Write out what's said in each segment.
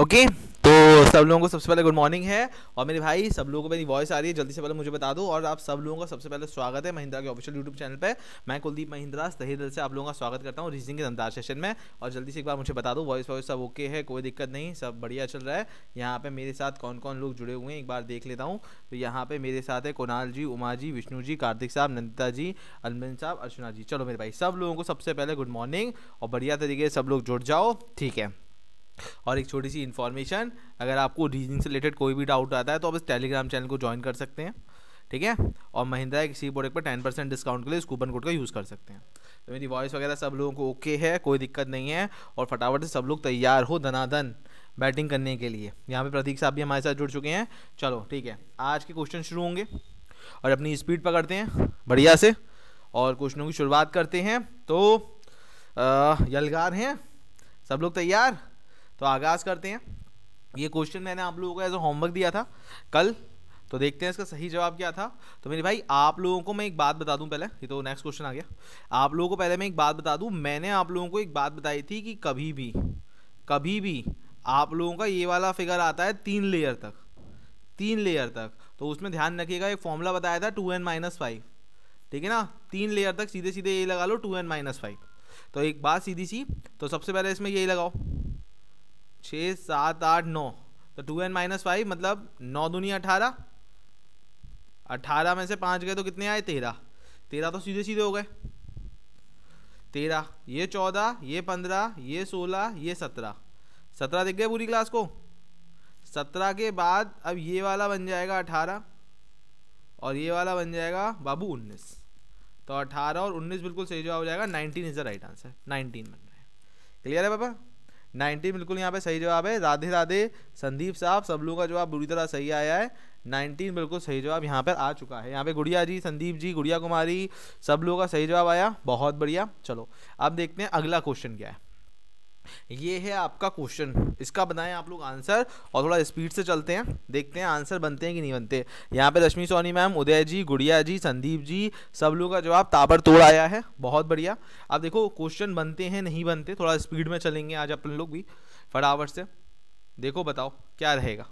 okay तो सब लोगों को सबसे पहले गुड मॉर्निंग है और मेरे भाई सब लोगों को मेरी वॉइस आ रही है जल्दी से पहले मुझे बता दो और आप सब लोगों का सबसे पहले स्वागत है महिंद्रा के ऑफिशियल यूट्यूब चैनल पे मैं कुलदीप महिंद्रा तही दिल से आप लोगों का स्वागत करता हूँ रीजनिंग के दमदार सेशन में और जल्दी से एक बार मुझे बता दो वॉइस वॉइस सब ओके है कोई दिक्कत नहीं सब बढ़िया चल रहा है यहाँ पर मेरे साथ कौन कौन लोग जुड़े हुए हैं एक बार देख लेता हूँ तो यहाँ पर मेरे साथ है कुणाल जी उमा जी विष्णु जी कार्तिक साहब नंदिता जी अलमिन साहब अर्चना जी चलो मेरे भाई सब लोगों को सबसे पहले गुड मॉर्निंग और बढ़िया तरीके से सब लोग जुड़ जाओ ठीक है और एक छोटी सी इन्फॉर्मेशन अगर आपको रीजनिंग से रिलेटेड कोई भी डाउट आता है तो आप इस टेलीग्राम चैनल को ज्वाइन कर सकते हैं ठीक है और महिंद्रा के किसी प्रोडक्ट पर टेन परसेंट डिस्काउंट के लिए इस कूपन कोड का यूज़ कर सकते हैं तो मेरी वॉइस वगैरह सब लोगों को ओके है कोई दिक्कत नहीं है और फटाफट से सब लोग तैयार हो धनाधन बैटिंग करने के लिए यहाँ पे प्रतीक साहब भी हमारे साथ जुड़ चुके हैं चलो ठीक है आज के क्वेश्चन शुरू होंगे और अपनी स्पीड पकड़ते हैं बढ़िया से और क्वेश्चनों की शुरुआत करते हैं तो यलगार हैं सब लोग तैयार तो आगाज़ करते हैं ये क्वेश्चन मैंने आप लोगों को एज अ होमवर्क दिया था कल तो देखते हैं इसका सही जवाब क्या था तो मेरे भाई आप लोगों को मैं एक बात बता दूं पहले ये तो नेक्स्ट क्वेश्चन आ गया आप लोगों को पहले मैं एक बात बता दूं मैंने आप लोगों को एक बात बताई थी कि कभी भी कभी भी आप लोगों का ये वाला फिगर आता है तीन लेयर तक तीन लेयर तक तो उसमें ध्यान रखिएगा एक फॉर्मूला बताया था टू एन माइनस फाइव ठीक है ना तीन लेयर तक सीधे सीधे ये लगा लो टू एन माइनस फाइव तो एक बात सीधी सी तो सबसे पहले इसमें यही लगाओ छः सात आठ नौ तो टू एन माइनस फाइव मतलब नौ दूनी अठारह अठारह में से पाँच गए तो कितने आए तेरह तेरह तो सीधे सीधे हो गए तेरह ये चौदह ये पंद्रह ये सोलह ये सत्रह सत्रह दिख गए पूरी क्लास को सत्रह के बाद अब ये वाला बन जाएगा अठारह और ये वाला बन जाएगा बाबू उन्नीस तो अठारह और उन्नीस बिल्कुल सही जवाब हो जाएगा nineteen is the right answer nineteen बन रहा है क्लियर है बाबा नाइन्टी बिल्कुल यहाँ पे सही जवाब है राधे राधे संदीप साहब सब लोगों का जवाब बुरी तरह सही आया है नाइनटीन बिल्कुल सही जवाब यहाँ पर आ चुका है यहाँ पे गुड़िया जी संदीप जी गुड़िया कुमारी सब लोगों का सही जवाब आया बहुत बढ़िया चलो अब देखते हैं अगला क्वेश्चन क्या है ये है आपका क्वेश्चन इसका बनाएं आप लोग आंसर और थोड़ा स्पीड से चलते हैं देखते हैं आंसर बनते हैं कि नहीं बनते यहाँ पे रश्मि सोनी मैम उदय जी गुड़िया जी संदीप जी सब लोगों का जवाब ताबड़तोड़ आया है बहुत बढ़िया अब देखो क्वेश्चन बनते हैं नहीं बनते थोड़ा स्पीड में चलेंगे आज अपन लोग भी फटाफट से देखो बताओ क्या रहेगा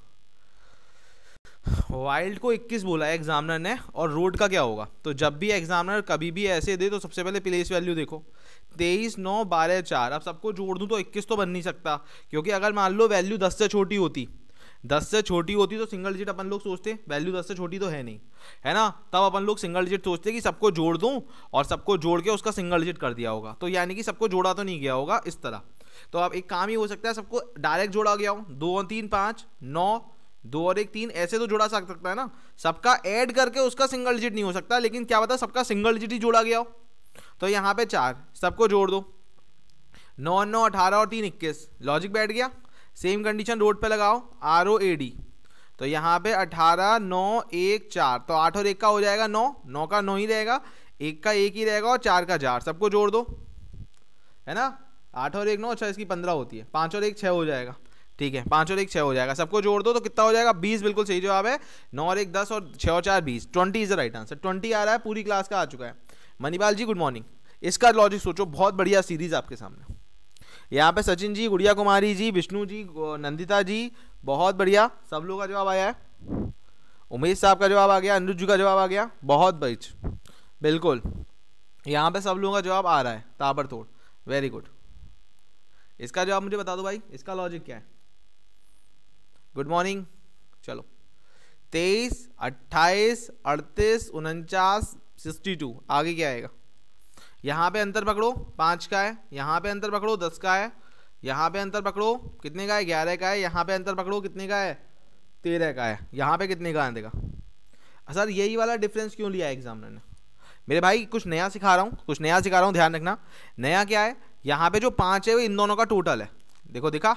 वाइल्ड को 21 बोला है एग्जामिनर ने और रोड का क्या होगा तो जब भी एग्जामिनर कभी भी ऐसे दे तो सबसे पहले प्लेस वैल्यू देखो तेईस नौ बारह चार अब सबको जोड़ दूँ तो इक्कीस तो बन नहीं सकता क्योंकि अगर मान लो वैल्यू दस से छोटी होती दस से छोटी होती तो सिंगल डिजिट अपन लोग सोचते वैल्यू दस से छोटी तो है नहीं है ना तब अपन लोग सिंगल डिजिट सोचते कि सबको जोड़ दूँ और सबको जोड़ के उसका सिंगल डिजिट कर दिया होगा तो यानी कि सबको जोड़ा तो नहीं गया होगा इस तरह तो अब एक काम ही हो सकता है सबको डायरेक्ट जोड़ा गया हो दो और तीन पाँच नौ दो और एक तीन ऐसे तो जोड़ा सकता है ना सबका ऐड करके उसका सिंगल डिजिट नहीं हो सकता लेकिन क्या पता सबका सिंगल डिजिट ही जोड़ा गया हो तो यहाँ पे चार सबको जोड़ दो नौ नौ अठारह और तीन इक्कीस लॉजिक बैठ गया सेम कंडीशन रोड पे लगाओ आर ओ ए डी तो यहाँ पे अठारह नौ एक चार तो आठ और एक का हो जाएगा नौ नौ का नौ ही रहेगा एक का एक ही रहेगा और चार का चार सबको जोड़ दो है ना आठ और एक नौ अच्छा इसकी पंद्रह होती है पाँच और एक छः हो जाएगा ठीक है पाँच और एक छः हो जाएगा सबको जोड़ दो तो कितना हो जाएगा बीस बिल्कुल सही जवाब है नौ और एक दस और छः और चार बीस twenty is the right answer twenty आ रहा है पूरी क्लास का आ चुका है मनीपाल जी गुड मॉर्निंग इसका लॉजिक सोचो बहुत बढ़िया सीरीज आपके सामने यहाँ पे सचिन जी गुड़िया कुमारी जी विष्णु जी नंदिता जी बहुत बढ़िया सब लोग का जवाब आया है उमेश साहब का जवाब आ गया अनुज जी का जवाब आ गया बहुत बच बिल्कुल यहाँ पे सब लोगों का जवाब आ रहा है ताबड़तोड़ वेरी गुड इसका जवाब मुझे बता दो भाई इसका लॉजिक क्या है गुड मॉर्निंग चलो तेईस अट्ठाईस अड़तीस उनचास सिक्सटी टू आगे क्या आएगा यहाँ पे अंतर पकड़ो पाँच का है यहाँ पे अंतर पकड़ो दस का है यहाँ पे अंतर पकड़ो कितने का है ग्यारह का है यहाँ पे अंतर पकड़ो कितने का है तेरह का है यहाँ पे कितने का आएगा सर यही वाला डिफरेंस क्यों लिया एग्जामिनर ने मेरे भाई कुछ नया सिखा रहा हूँ कुछ नया सिखा रहा हूँ ध्यान रखना नया क्या है यहाँ पे जो पाँच है वो इन दोनों का टोटल है देखो दिखा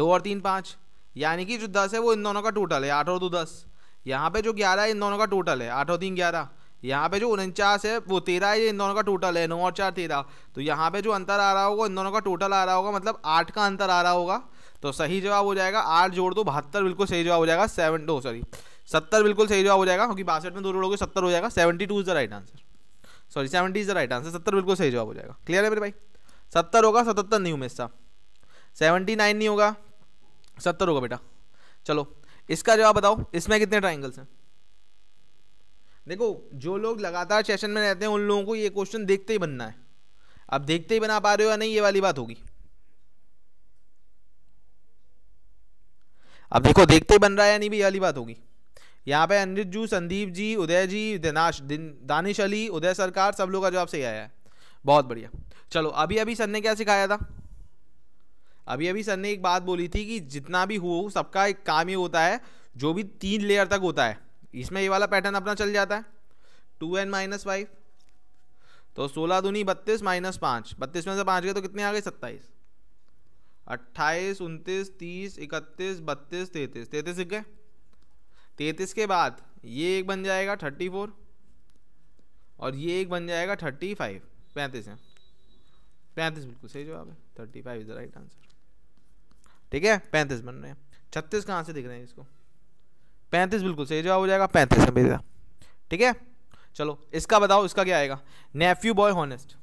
दो और तीन पाँच यानी कि जो दस है वो इन दोनों का टोटल है आठ और दो दस यहाँ पे जो ग्यारह है इन दोनों का टोटल है आठ और तीन ग्यारह यहाँ पे जो उनचास है वो तेरह है ये इन दोनों का टोटल है नौ और चार तेरह तो यहाँ पे जो अंतर आ रहा होगा इन दोनों का टोटल आ रहा होगा मतलब आठ का अंतर आ रहा होगा तो सही जवाब हो जाएगा आठ जोड़ दो बहत्तर बिल्कुल सही जवाब हो जाएगा सेवन दो सॉरी सत्तर बिल्कुल सही जवाब हो जाएगा क्योंकि बासठ में दो जोड़ोगे सत्तर हो जाएगा seventy two is the right answer sorry seventy is the right answer सत्तर बिल्कुल सही जवाब हो जाएगा क्लियर है मेरे भाई सत्तर होगा सतहत्तर नहीं हूँ साहब सेवेंटी नाइन नहीं होगा सत्तर होगा बेटा चलो इसका जवाब बताओ इसमें कितने ट्राइंगल्स हैं देखो जो लोग लगातार सेशन में रहते हैं उन लोगों को ये क्वेश्चन देखते ही बनना है अब देखते ही बना पा रहे हो या नहीं ये वाली बात होगी अब देखो देखते ही बन रहा है या नहीं भी ये वाली बात होगी यहाँ पे अनिरुद्ध जू संदीप जी उदय जी दिनाश दिन दानिश अली उदय सरकार सब लोग का जवाब सही आया है बहुत बढ़िया चलो अभी अभी सर ने क्या सिखाया था अभी अभी सर ने एक बात बोली थी कि जितना भी हो सबका एक काम ही होता है जो भी तीन लेयर तक होता है इसमें ये वाला पैटर्न अपना चल जाता है टू एन माइनस फाइव तो सोलह दूनी बत्तीस माइनस पाँच बत्तीस में से पाँच गए तो कितने आ गए सत्ताईस अट्ठाईस उनतीस तीस इकतीस बत्तीस तैंतीस तैंतीस सीख गए तैंतीस के बाद ये एक बन जाएगा थर्टी फोर और ये एक बन जाएगा थर्टी फाइव पैंतीस है पैंतीस बिल्कुल सही जवाब है thirty five is the right answer ठीक है पैंतीस बन रहे हैं छत्तीस कहाँ से दिख रहे हैं इसको पैंतीस बिल्कुल सही जवाब हो जाएगा पैंतीस है मेरा ठीक है चलो इसका बताओ इसका क्या आएगा नेफ्यू बॉय हॉनेस्ट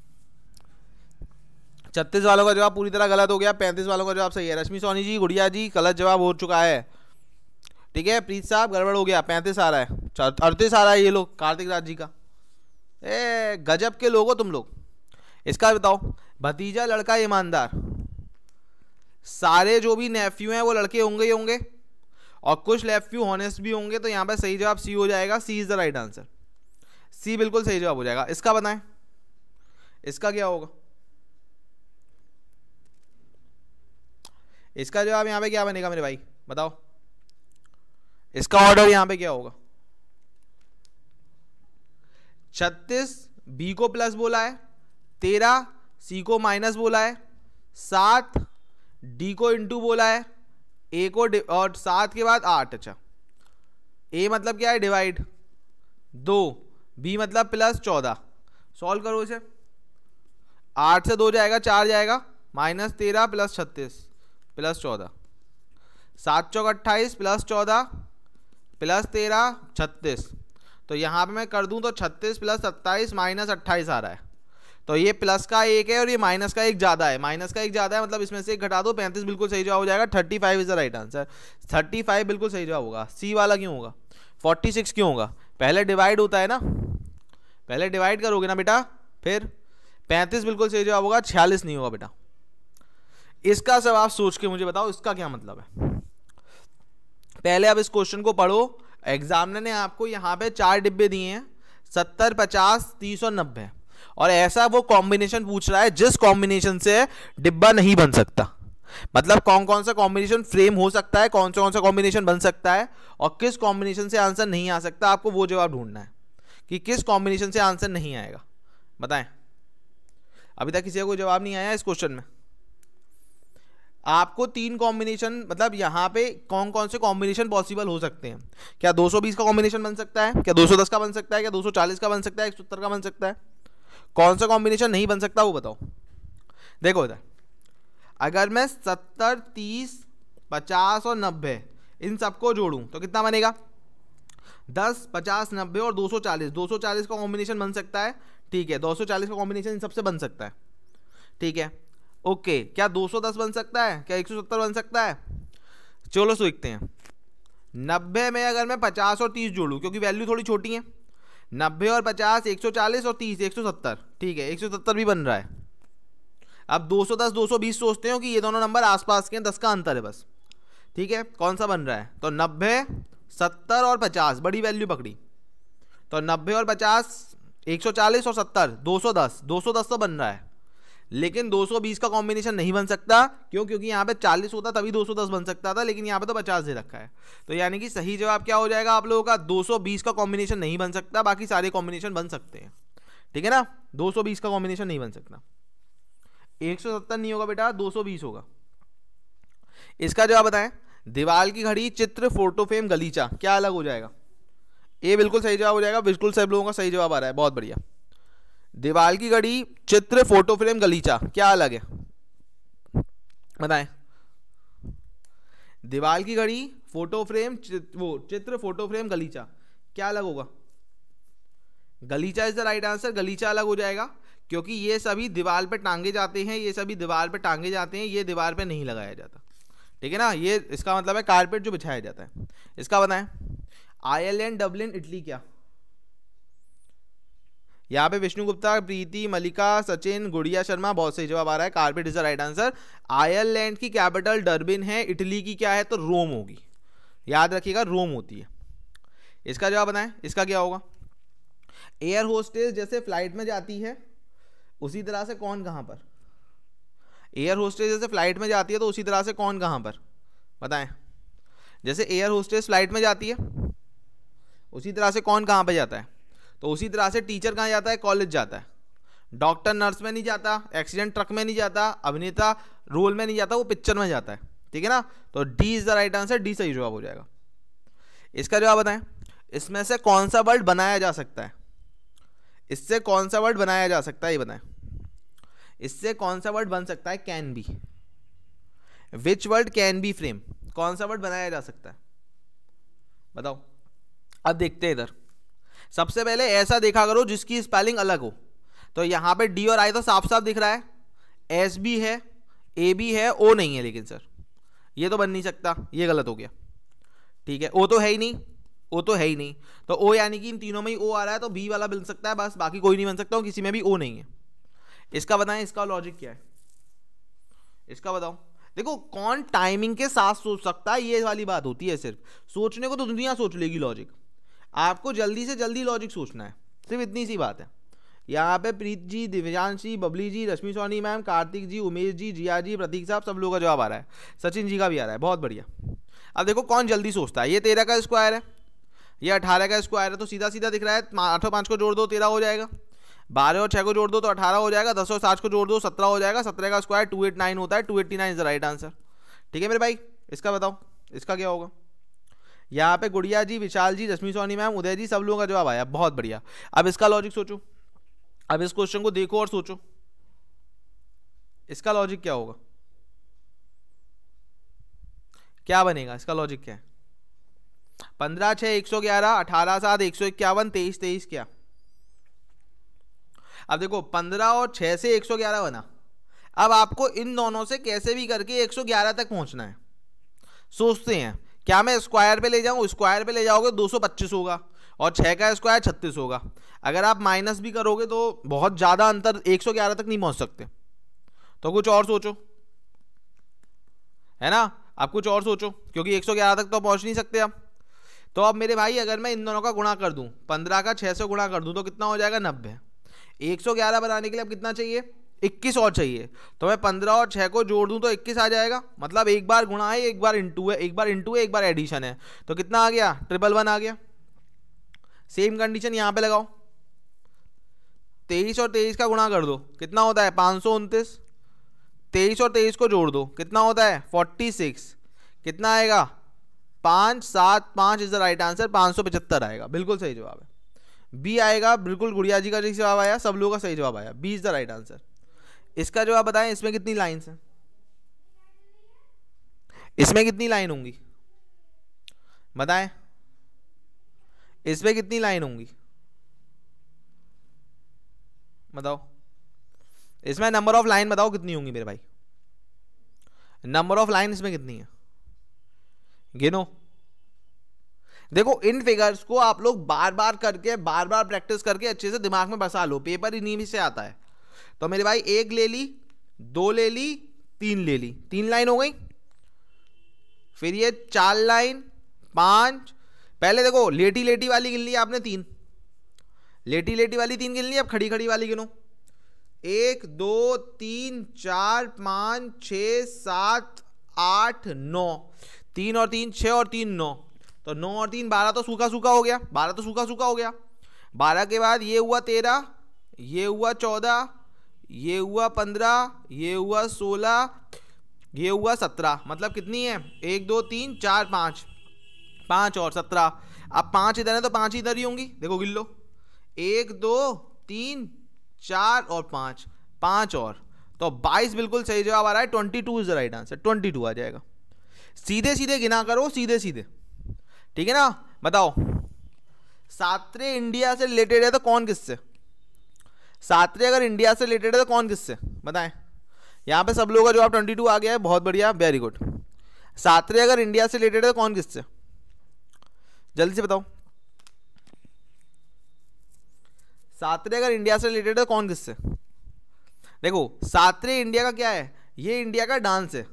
छत्तीस वालों का जवाब पूरी तरह गलत हो गया पैंतीस वालों का जवाब सही है रश्मि सोनी जी गुड़िया जी गलत जवाब हो चुका है ठीक है प्रीत साहब गड़बड़ हो गया पैंतीस आ रहा है अड़तीस आ रहा है ये लोग कार्तिक राज जी का ए गजब के लोग हो तुम लोग इसका बताओ भतीजा लड़का ईमानदार सारे जो भी नेफ्यू हैं वो लड़के होंगे ही होंगे और कुछ लेफ्ट फ्यू हॉनेस्ट भी होंगे तो यहाँ पर सही जवाब सी हो जाएगा C is the right answer C बिल्कुल सही जवाब हो जाएगा इसका बताएं इसका क्या होगा इसका जवाब यहाँ पे क्या बनेगा मेरे भाई बताओ इसका ऑर्डर यहाँ पे क्या होगा छत्तीस बी को प्लस बोला है तेरह सी को माइनस बोला है सात डी को इंटू बोला है ए को और सात के बाद आठ अच्छा ए मतलब क्या है डिवाइड दो बी मतलब प्लस चौदह सॉल्व करो इसे आठ से दो जाएगा चार जाएगा माइनस तेरह प्लस छत्तीस प्लस चौदह सात चौक अट्ठाईस प्लस चौदह प्लस तेरह छत्तीस तो यहाँ पे मैं कर दूँ तो छत्तीस प्लस सत्ताईस माइनस अट्ठाईस आ रहा है तो ये प्लस का एक है और ये माइनस का एक ज़्यादा है माइनस का एक ज़्यादा है मतलब इसमें से एक घटा दो पैंतीस बिल्कुल सही जवाब हो जाएगा thirty five is the right answer thirty five बिल्कुल सही जवाब होगा सी वाला क्यों होगा फोर्टी सिक्स क्यों होगा पहले डिवाइड होता है ना पहले डिवाइड करोगे ना बेटा फिर पैंतीस बिल्कुल सही जवाब होगा छियालीस नहीं होगा बेटा इसका सब आप सोच के मुझे बताओ इसका क्या मतलब है पहले आप इस क्वेश्चन को पढ़ो एग्जामिनर ने आपको यहाँ पे चार डिब्बे दिए हैं सत्तर पचास तीस और नब्बे और ऐसा वो कॉम्बिनेशन पूछ रहा है जिस कॉम्बिनेशन से डिब्बा नहीं बन सकता मतलब कौन कौन सा कॉम्बिनेशन फ्रेम हो सकता है कौन सा कौन सा कॉम्बिनेशन बन सकता है और किस कॉम्बिनेशन से आंसर नहीं आ सकता आपको वो जवाब ढूंढना है कि किस कॉम्बिनेशन से आंसर नहीं आएगा बताएं अभी तक किसी का कोई जवाब नहीं आया इस क्वेश्चन में आपको तीन कॉम्बिनेशन मतलब यहां पे कौन कौन से कॉम्बिनेशन पॉसिबल हो सकते हैं क्या 220 का कॉम्बिनेशन बन सकता है क्या 210 का बन सकता है क्या 240 का बन सकता है एक का बन सकता है कौन सा कॉम्बिनेशन नहीं बन सकता वो बताओ देखो इधर अगर मैं सत्तर तीस पचास और नब्बे इन सबको जोड़ूँ तो कितना बनेगा दस पचास नब्बे और दो सौ चालीस दो सौ चालीस का कॉम्बिनेशन बन सकता है ठीक है दो सौ चालीस का कॉम्बिनेशन इन सबसे बन सकता है ठीक है ओके क्या दो सौ दस बन सकता है क्या एक सौ सत्तर बन सकता है चलो सीखते हैं नब्बे में अगर मैं पचास और तीस जोड़ूँ क्योंकि वैल्यू थोड़ी छोटी है नब्बे और पचास एक सौ चालीस और तीस एक सौ सत्तर ठीक है एक सौ सत्तर भी बन रहा है अब दो सौ दस दो सौ बीस सोचते हो कि ये दोनों नंबर आसपास के हैं दस का अंतर है बस ठीक है कौन सा बन रहा है तो नब्बे सत्तर और पचास बड़ी वैल्यू पकड़ी तो नब्बे और पचास एक सौ चालीस और सत्तर दो सौ दस दो सौ दस तो बन रहा है लेकिन 220 का कॉम्बिनेशन नहीं बन सकता क्यों क्योंकि यहाँ पे 40 होता तभी 210 बन सकता था लेकिन यहाँ पे तो 50 दे रखा है तो यानी कि सही जवाब क्या हो जाएगा आप लोगों का 220 का कॉम्बिनेशन नहीं बन सकता बाकी सारे कॉम्बिनेशन बन सकते हैं ठीक है ना 220 का कॉम्बिनेशन नहीं बन सकता एक नहीं होगा बेटा दो होगा इसका जवाब बताएं दीवार की घड़ी चित्र फोटो फ्रेम गलीचा क्या अलग हो जाएगा ये बिल्कुल सही जवाब हो जाएगा बिल्कुल सब लोगों का सही जवाब आ रहा है बहुत बढ़िया दीवाल की घड़ी चित्र फोटो फ्रेम गलीचा क्या अलग है बताएं दीवाल की घड़ी फोटो फ्रेम वो चित्र फोटो फ्रेम गलीचा क्या अलग होगा गलीचा इज द राइट आंसर गलीचा अलग हो जाएगा क्योंकि ये सभी दीवार पर टांगे जाते हैं ये सभी दीवार पर टांगे जाते हैं ये दीवार पर नहीं लगाया जाता ठीक है ना ये इसका मतलब है कारपेट जो बिछाया जाता है इसका बताएं आयरलैंड डबलिन इटली क्या यहाँ पे विष्णु गुप्ता प्रीति मलिका सचिन गुड़िया शर्मा बहुत सही जवाब आ रहा है carpet is the right answer Ireland की कैपिटल डरबिन है इटली की क्या है तो रोम होगी याद रखिएगा रोम होती है इसका जवाब बताएं इसका क्या होगा एयर होस्टेस जैसे फ्लाइट में जाती है उसी तरह से कौन कहाँ पर एयर होस्टेस जैसे फ्लाइट में जाती है तो उसी तरह से कौन कहाँ पर बताएं जैसे एयर होस्टेस फ्लाइट में जाती है उसी तरह से कौन कहाँ पर जाता है तो उसी तरह से टीचर कहाँ जाता है कॉलेज जाता है डॉक्टर नर्स में नहीं जाता एक्सीडेंट ट्रक में नहीं जाता अभिनेता रोल में नहीं जाता वो पिक्चर में जाता है ठीक है ना तो D is the right answer D सही जवाब हो जाएगा इसका जवाब बताएं इसमें से कौन सा वर्ड बनाया जा सकता है इससे कौन सा वर्ड बनाया जा सकता है ये बताएं इससे कौन सा वर्ड बन सकता है can be which word can be frame कौन सा वर्ड बनाया जा सकता है बताओ अब देखते हैं इधर सबसे पहले ऐसा देखा करो जिसकी स्पेलिंग अलग हो तो यहाँ पे डी और आई तो साफ साफ दिख रहा है एस बी है ए बी है ओ नहीं है लेकिन सर ये तो बन नहीं सकता ये गलत हो गया ठीक है ओ तो है ही नहीं ओ तो है ही नहीं तो ओ यानी कि इन तीनों में ही ओ आ रहा है तो बी वाला बन सकता है बस बाकी कोई नहीं बन सकता हूँ किसी में भी ओ नहीं है इसका बताएं इसका लॉजिक क्या है इसका बताओ देखो कौन टाइमिंग के साथ सोच सकता है ये वाली बात होती है सिर्फ सोचने को तो दुनिया सोच लेगी लॉजिक आपको जल्दी से जल्दी लॉजिक सोचना है सिर्फ इतनी सी बात है यहाँ पे प्रीत जी दिव्यांशी बबली जी रश्मि सोनी मैम कार्तिक जी उमेश जी जिया जी प्रतीक साहब सब लोगों का जवाब आ रहा है सचिन जी का भी आ रहा है बहुत बढ़िया अब देखो कौन जल्दी सोचता है ये तेरह का स्क्वायर है ये अठारह का स्क्वायर है तो सीधा सीधा दिख रहा है आठों पाँच को जोड़ दो तेरह हो जाएगा बारह और छः को जोड़ दो तो अठारह हो जाएगा दस और सात को जोड़ दो सत्रह हो जाएगा सत्रह का स्क्वायर टू एट नाइन होता है two eighty nine is the right answer ठीक है मेरे भाई इसका बताओ इसका क्या होगा यहाँ पे गुड़िया जी विशाल जी रश्मि सोनी मैम उदय जी सब लोगों का जवाब आया बहुत बढ़िया अब इसका लॉजिक सोचो अब इस क्वेश्चन को देखो और सोचो इसका लॉजिक क्या होगा क्या बनेगा इसका लॉजिक क्या है पंद्रह छः एक सौ ग्यारह अठारह सात एक सौ इक्यावन तेईस तेईस क्या अब देखो पंद्रह और छः से एक सौ ग्यारह बना अब आपको इन दोनों से कैसे भी करके एक सौ ग्यारह तक पहुंचना है सोचते हैं क्या मैं स्क्वायर पे ले जाऊँ स्क्वायर पे ले जाओगे दो होगा और छः का स्क्वायर छत्तीस होगा अगर आप माइनस भी करोगे तो बहुत ज़्यादा अंतर 111 तक नहीं पहुंच सकते तो कुछ और सोचो है ना आप कुछ और सोचो क्योंकि 111 तक तो पहुंच नहीं सकते आप तो अब मेरे भाई अगर मैं इन दोनों का गुणा कर दूँ 15 का 6 सौ गुणा कर दूँ तो कितना हो जाएगा सौ 111 बनाने के लिए अब कितना चाहिए इक्कीस और चाहिए तो मैं पंद्रह और छः को जोड़ दूँ तो इक्कीस आ जाएगा मतलब एक बार गुणा है एक बार इंटू है एक बार इंटू है एक बार एडिशन है तो कितना आ गया ट्रिपल वन आ गया सेम कंडीशन यहाँ पे लगाओ तेईस और तेईस का गुणा कर दो कितना होता है पाँच सौ उनतीस तेईस और तेईस को जोड़ दो कितना होता है फोर्टी सिक्स कितना आएगा पाँच सात पाँच इज द राइट आंसर पाँच सौ पचहत्तर आएगा बिल्कुल सही जवाब है बी आएगा बिल्कुल गुड़िया जी का सही जवाब आया सब लोगों का सही जवाब आया B is the right answer इसका जो आप बताएं इसमें कितनी लाइन्स हैं इसमें कितनी लाइन होंगी बताएं इसमें कितनी लाइन होंगी बताओ इसमें नंबर ऑफ लाइन बताओ कितनी होंगी मेरे भाई नंबर ऑफ लाइन इसमें कितनी है गिनो देखो इन फिगर्स को आप लोग बार बार करके बार बार प्रैक्टिस करके अच्छे से दिमाग में बसा लो पेपर इन्हीं से आता है तो मेरे भाई एक ले ली दो ले ली तीन ले ली तीन लाइन हो गई फिर ये चार लाइन पांच पहले देखो लेटी लेटी वाली गिन ली आपने तीन लेटी लेटी वाली तीन गिन ली आप खड़ी खड़ी वाली गिनो एक दो तीन चार पाँच छ सात आठ नौ तीन और तीन छः और तीन नौ तो नौ और तीन बारह तो सूखा सूखा हो गया बारह तो सूखा सूखा हो गया बारह के बाद ये हुआ तेरह ये हुआ चौदह ये हुआ पंद्रह ये हुआ सोलह ये हुआ सत्रह मतलब कितनी है एक दो तीन चार पाँच पाँच और सत्रह अब पाँच इधर है तो पाँच इधर ही होंगी देखो गिल्लो एक दो तीन चार और पाँच पाँच और तो बाईस बिल्कुल सही जवाब आ रहा है twenty two is the right answer twenty two आ जाएगा सीधे सीधे गिना करो सीधे सीधे ठीक है ना बताओ सातरे इंडिया से रिलेटेड है तो कौन किससे सातवें अगर इंडिया से रिलेटेड है तो कौन किससे बताएं यहाँ पे सब लोगों का जवाब ट्वेंटी टू आ गया है बहुत बढ़िया वेरी गुड सातवें अगर इंडिया से रिलेटेड है तो कौन किससे जल्दी से बताओ सातवें अगर इंडिया से रिलेटेड है तो कौन किससे देखो सातवें इंडिया का क्या है ये इंडिया का डांस है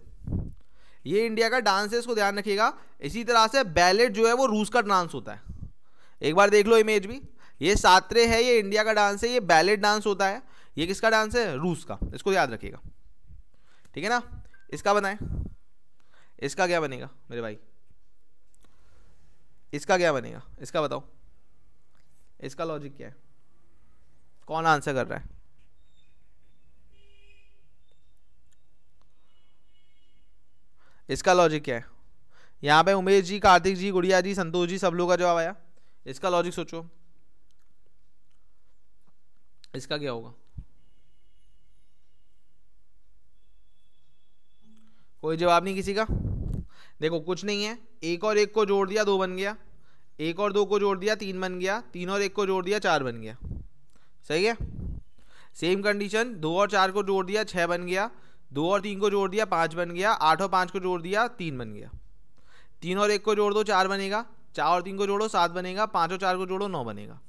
ये इंडिया का डांस है इसको ध्यान रखिएगा इसी तरह से बैलेट जो है वो रूस का डांस होता है एक बार देख लो इमेज भी ये सात्रे है ये इंडिया का डांस है ये बैलेट डांस होता है ये किसका डांस है रूस का इसको याद रखिएगा ठीक है ना इसका बनाए इसका क्या बनेगा मेरे भाई इसका क्या बनेगा इसका बताओ इसका लॉजिक क्या है कौन आंसर कर रहा है इसका लॉजिक क्या है यहाँ पे उमेश जी कार्तिक जी गुड़िया जी संतोष जी सब लोग का जवाब आया इसका लॉजिक सोचो इसका क्या होगा कोई जवाब नहीं किसी का देखो कुछ नहीं है एक और एक को जोड़ दिया दो बन गया एक और दो को जोड़ दिया तीन बन गया तीन और एक को जोड़ दिया चार बन गया सही है सेम कंडीशन दो और चार को जोड़ दिया छः बन गया दो और तीन को जोड़ दिया पाँच बन गया आठ और पाँच को जोड़ दिया तीन बन गया तीन और एक को जोड़ दो चार बनेगा चार और तीन को जोड़ो सात बनेगा पाँच और चार को जोड़ो नौ बनेगा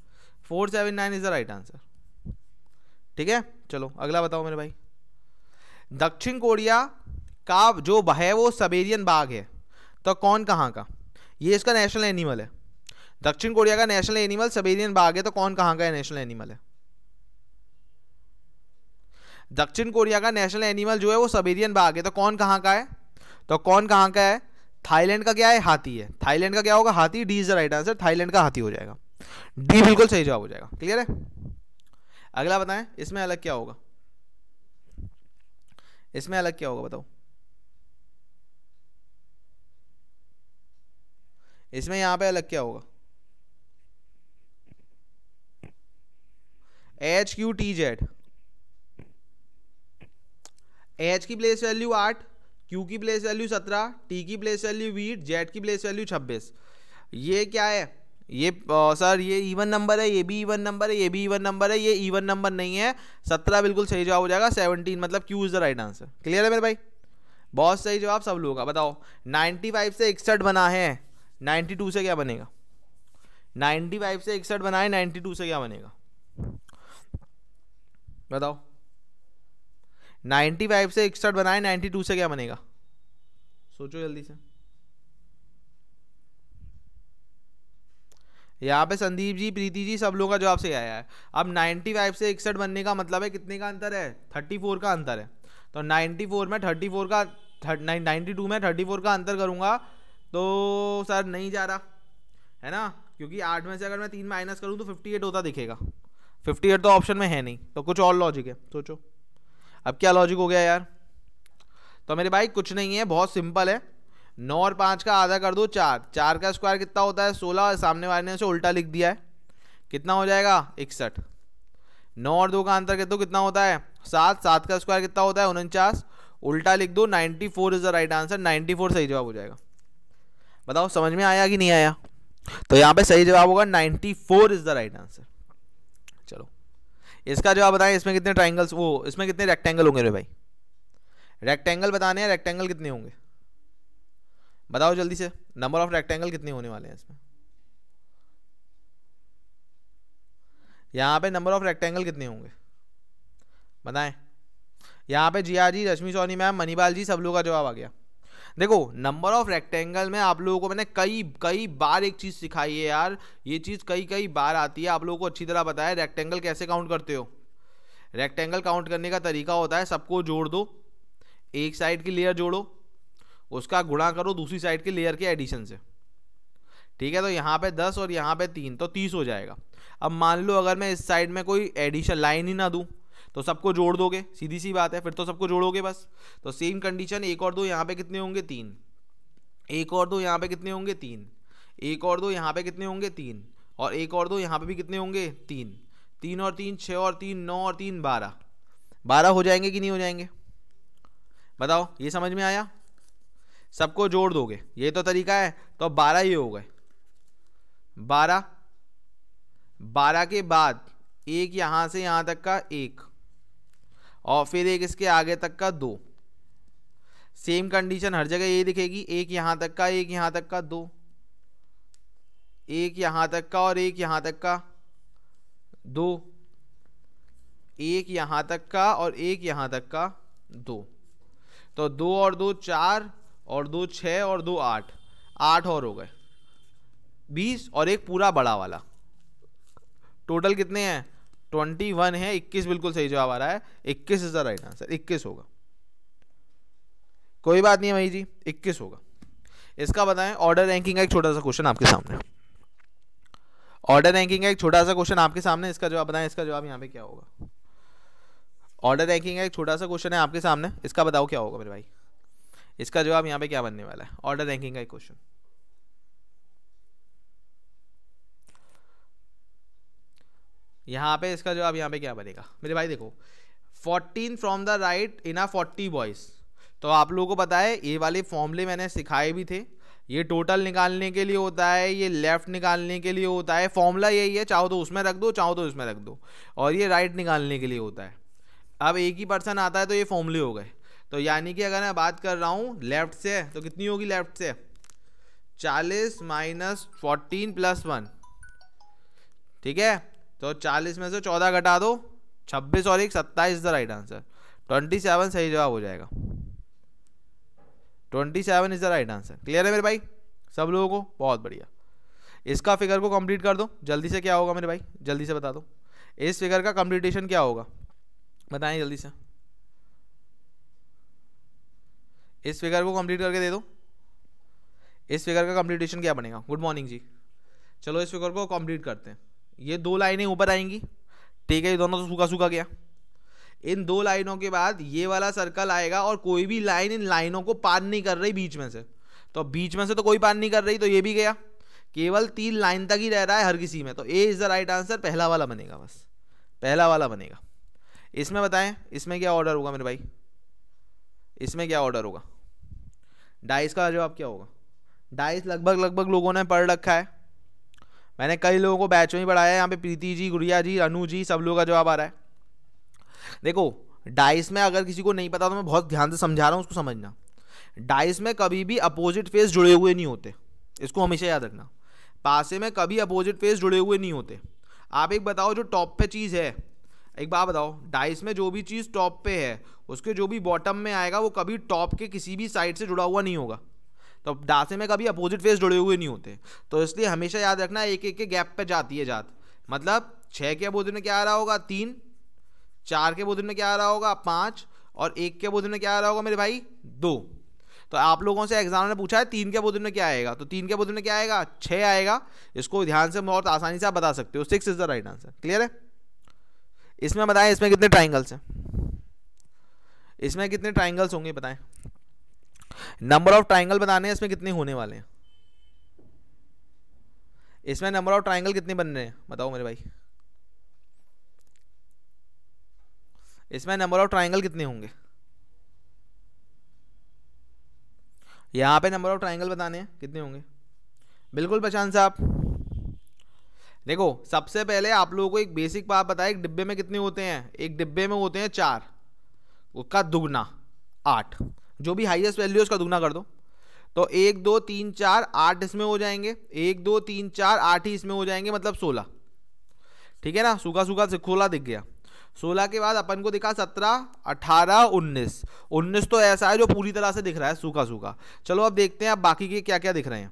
four seven nine is the right answer ठीक है चलो अगला बताओ मेरे भाई दक्षिण कोरिया का जो है वो सबेरियन बाघ है तो कौन कहाँ का ये इसका नेशनल एनिमल है दक्षिण कोरिया का नेशनल एनिमल सबेरियन बाघ है तो कौन कहाँ का नेशनल एनिमल है दक्षिण कोरिया का नेशनल एनिमल जो है वो सबेरियन बाघ है तो कौन कहाँ का है तो कौन कहाँ का है थाईलैंड का क्या है हाथी है थाईलैंड का क्या होगा हाथी D is the right answer Thailand का हाथी हो जाएगा डी बिल्कुल सही जवाब हो जाएगा क्लियर है अगला बताएं इसमें अलग क्या होगा इसमें अलग क्या होगा बताओ इसमें यहां पे अलग क्या होगा H Q T Z H की प्लेस वैल्यू आठ क्यू की प्लेस वैल्यू सत्रह टी की प्लेस वैल्यू बीट जेड की प्लेस वैल्यू छब्बीस ये क्या है ये सर ये इवन नंबर है ये भी इवन नंबर है ये भी इवन नंबर है ये इवन नंबर नहीं है सत्रह बिल्कुल सही जवाब हो जाएगा सेवनटीन मतलब Q is the right answer clear है मेरे भाई बहुत सही जवाब सब लोगों का बताओ नाइन्टी फाइव से इकसठ बना है नाइन्टी टू से क्या बनेगा नाइन्टी फाइव से इकसठ बना है नाइन्टी टू से क्या बनेगा बताओ नाइन्टी फाइव से इकसठ बनाए नाइन्टी टू से क्या बनेगा सोचो जल्दी से यहाँ पे संदीप जी प्रीति जी सब लोगों का जवाब सही आया है अब 95 से इकसठ बनने का मतलब है कितने का अंतर है 34 का अंतर है तो 94 में 34 का नाइन्टी टू में 34 का अंतर करूँगा तो सर नहीं जा रहा है ना क्योंकि आठ में से अगर मैं तीन माइनस करूँ तो फिफ्टी एट होता दिखेगा फिफ्टी एट तो ऑप्शन में है नहीं तो कुछ और लॉजिक है सोचो अब क्या लॉजिक हो गया यार तो मेरे भाई कुछ नहीं है बहुत सिंपल है नौ और पाँच का आधा कर दो चार चार का स्क्वायर कितना होता है सोलह और सामने वाले ने उसे उल्टा लिख दिया है कितना हो जाएगा इकसठ नौ और दो का अंतर कर दो कितना होता है सात सात का स्क्वायर कितना होता है उनचास उल्टा लिख दो ninety four is the right answer ninety four सही जवाब हो जाएगा बताओ समझ में आया कि नहीं आया तो यहाँ पे सही जवाब होगा ninety four is the right answer चलो इसका जवाब बताएं इसमें कितने ट्राइंगल्स वो इसमें कितने रेक्टेंगल होंगे रे भाई रेक्टेंगल बताने हैं रेक्टेंगल कितने होंगे बताओ जल्दी से नंबर ऑफ रेक्टेंगल कितने होने वाले हैं इसमें यहाँ पे नंबर ऑफ रेक्टेंगल कितने होंगे बताएं यहाँ पे जिया जी रश्मि सोनी मैम मनीपाल जी सब लोगों का जवाब आ गया देखो नंबर ऑफ रेक्टेंगल में आप लोगों को मैंने कई कई बार एक चीज़ सिखाई है यार ये चीज़ कई कई बार आती है आप लोगों को अच्छी तरह बताया रेक्टेंगल कैसे काउंट करते हो रेक्टेंगल काउंट करने का तरीका होता है सबको जोड़ दो एक साइड की लेयर जोड़ो उसका गुणा करो दूसरी साइड के लेयर के एडिशन से ठीक है तो यहाँ पे दस और यहाँ पे तीन तो तीस हो जाएगा अब मान लो अगर मैं इस साइड में कोई एडिशन लाइन ही ना दूँ तो सबको जोड़ दोगे सीधी सी बात है फिर तो सबको जोड़ोगे बस तो सेम कंडीशन एक और दो यहाँ पे कितने होंगे तीन एक और दो यहाँ पे कितने होंगे तीन एक और दो यहाँ पे कितने होंगे तीन और एक और दो यहाँ पे भी कितने होंगे तीन तीन और तीन छः और तीन नौ और तीन बारह बारह हो जाएंगे कि नहीं हो जाएंगे बताओ ये समझ में आया सबको जोड़ दोगे ये तो तरीका है तो बारह ही हो गए बारह बारह के बाद एक यहाँ से यहाँ तक का एक और फिर एक इसके आगे तक का दो सेम कंडीशन हर जगह ये दिखेगी एक यहाँ तक का एक यहाँ तक का दो एक यहाँ तक का और एक यहाँ तक का दो एक यहाँ तक का और एक यहाँ तक का दो तो दो और दो चार और दो छः और दो आठ आठ और हो गए बीस और एक पूरा बड़ा वाला टोटल कितने हैं ट्वेंटी वन है इक्कीस बिल्कुल सही जवाब आ रहा है इक्कीस इज द राइट आंसर इक्कीस होगा कोई बात नहीं है भाई जी इक्कीस होगा इसका बताएं ऑर्डर रैंकिंग का एक छोटा सा क्वेश्चन आपके सामने ऑर्डर रैंकिंग का एक छोटा सा क्वेश्चन आपके सामने इसका जवाब बताएं इसका जवाब यहाँ पे क्या होगा ऑर्डर रैंकिंग का एक छोटा सा क्वेश्चन है आपके सामने इसका बताओ क्या होगा मेरे भाई इसका जवाब यहाँ पे क्या बनने वाला है ऑर्डर रैंकिंग का क्वेश्चन यहाँ पे इसका जवाब यहाँ पे क्या बनेगा मेरे भाई देखो fourteen from the right in a forty boys तो आप लोगों को पता है ये वाले फॉर्मले मैंने सिखाए भी थे ये टोटल निकालने के लिए होता है ये लेफ्ट निकालने के लिए होता है फॉर्मूला यही है चाहो तो उसमें रख दो चाहो तो इसमें रख दो और ये राइट निकालने के लिए होता है अब एक ही पर्सन आता है तो ये फॉर्मले हो गए तो यानी कि अगर मैं बात कर रहा हूँ लेफ्ट से तो कितनी होगी लेफ्ट से चालीस माइनस फोर्टीन प्लस वन ठीक है तो चालीस में से चौदह घटा दो छब्बीस और एक सत्ताईस is the right answer twenty seven सही जवाब हो जाएगा twenty seven is the right answer clear है मेरे भाई सब लोगों को बहुत बढ़िया इसका फिगर को कंप्लीट कर दो जल्दी से क्या होगा मेरे भाई जल्दी से बता दो इस फिगर का कंप्लीटेशन क्या होगा बताएं जल्दी से इस फिगर को कंप्लीट करके दे दो इस फिगर का कंप्लीटेशन क्या बनेगा गुड मॉर्निंग जी चलो इस फिगर को कंप्लीट करते हैं ये दो लाइनें ऊपर आएंगी ठीक है ये दोनों तो सूखा सूखा गया इन दो लाइनों के बाद ये वाला सर्कल आएगा और कोई भी लाइन इन लाइनों को पार नहीं कर रही बीच में से तो बीच में से तो कोई पार नहीं कर रही तो ये भी गया केवल तीन लाइन तक ही रह रहा है हर किसी में तो A is the right answer पहला वाला बनेगा बस पहला वाला बनेगा इसमें बताएं इसमें क्या ऑर्डर होगा मेरे भाई इसमें क्या ऑर्डर होगा डाइस का जवाब क्या होगा डाइस लगभग लगभग लोगों ने पढ़ रखा है मैंने कई लोगों को बैच में पढ़ाया है यहाँ पे प्रीति जी गुड़िया जी अनु जी सब लोगों का जवाब आ रहा है देखो डाइस में अगर किसी को नहीं पता तो मैं बहुत ध्यान से समझा रहा हूँ उसको समझना डाइस में कभी भी अपोजिट फेस जुड़े हुए नहीं होते इसको हमेशा याद रखना पासे में कभी अपोजिट फेस जुड़े हुए नहीं होते आप एक बताओ जो टॉप पे चीज़ है एक बात बताओ डाइस में जो भी चीज़ टॉप पे है उसके जो भी बॉटम में आएगा वो कभी टॉप के किसी भी साइड से जुड़ा हुआ नहीं होगा तो डासे में कभी अपोजिट फेस जुड़े हुए नहीं होते तो इसलिए हमेशा याद रखना एक एक के गैप पे जाती है जात मतलब छः के अबोधन में क्या आ रहा होगा तीन चार के अबोधन में क्या आ रहा होगा पाँच और एक के अबोधन में क्या आ रहा होगा मेरे भाई दो तो आप लोगों से एग्जाम ने पूछा है तीन के बुधन में क्या आएगा तो तीन के बुधन में क्या आएगा छः आएगा इसको ध्यान से बहुत आसानी से आप बता सकते हो six is the right answer clear है इसमें बताएं इसमें कितने ट्राइंगल्स हैं इसमें कितने ट्राइंगल्स होंगे बताएं नंबर ऑफ ट्राइंगल बताने हैं इसमें कितने होने वाले हैं इसमें नंबर ऑफ ट्राइंगल कितने बन रहे हैं बताओ मेरे भाई इसमें नंबर ऑफ ट्राइंगल कितने होंगे यहां पे नंबर ऑफ ट्राइंगल बताने हैं कितने होंगे बिल्कुल पहचान साहब देखो सबसे पहले आप लोगों को एक बेसिक बात बताए एक डिब्बे में कितने होते हैं एक डिब्बे में होते हैं चार उसका दुगना आठ जो भी हाइएस्ट वैल्यू है उसका दुगना कर दो तो एक दो तीन चार आठ इसमें हो जाएंगे एक दो तीन चार आठ ही इसमें हो जाएंगे मतलब सोलह ठीक है ना सूखा सूखा खोला दिख गया सोलह के बाद अपन को दिखा सत्रह अठारह उन्नीस उन्नीस तो ऐसा है जो पूरी तरह से दिख रहा है सूखा सूखा चलो अब देखते हैं अब बाकी के क्या क्या दिख रहे हैं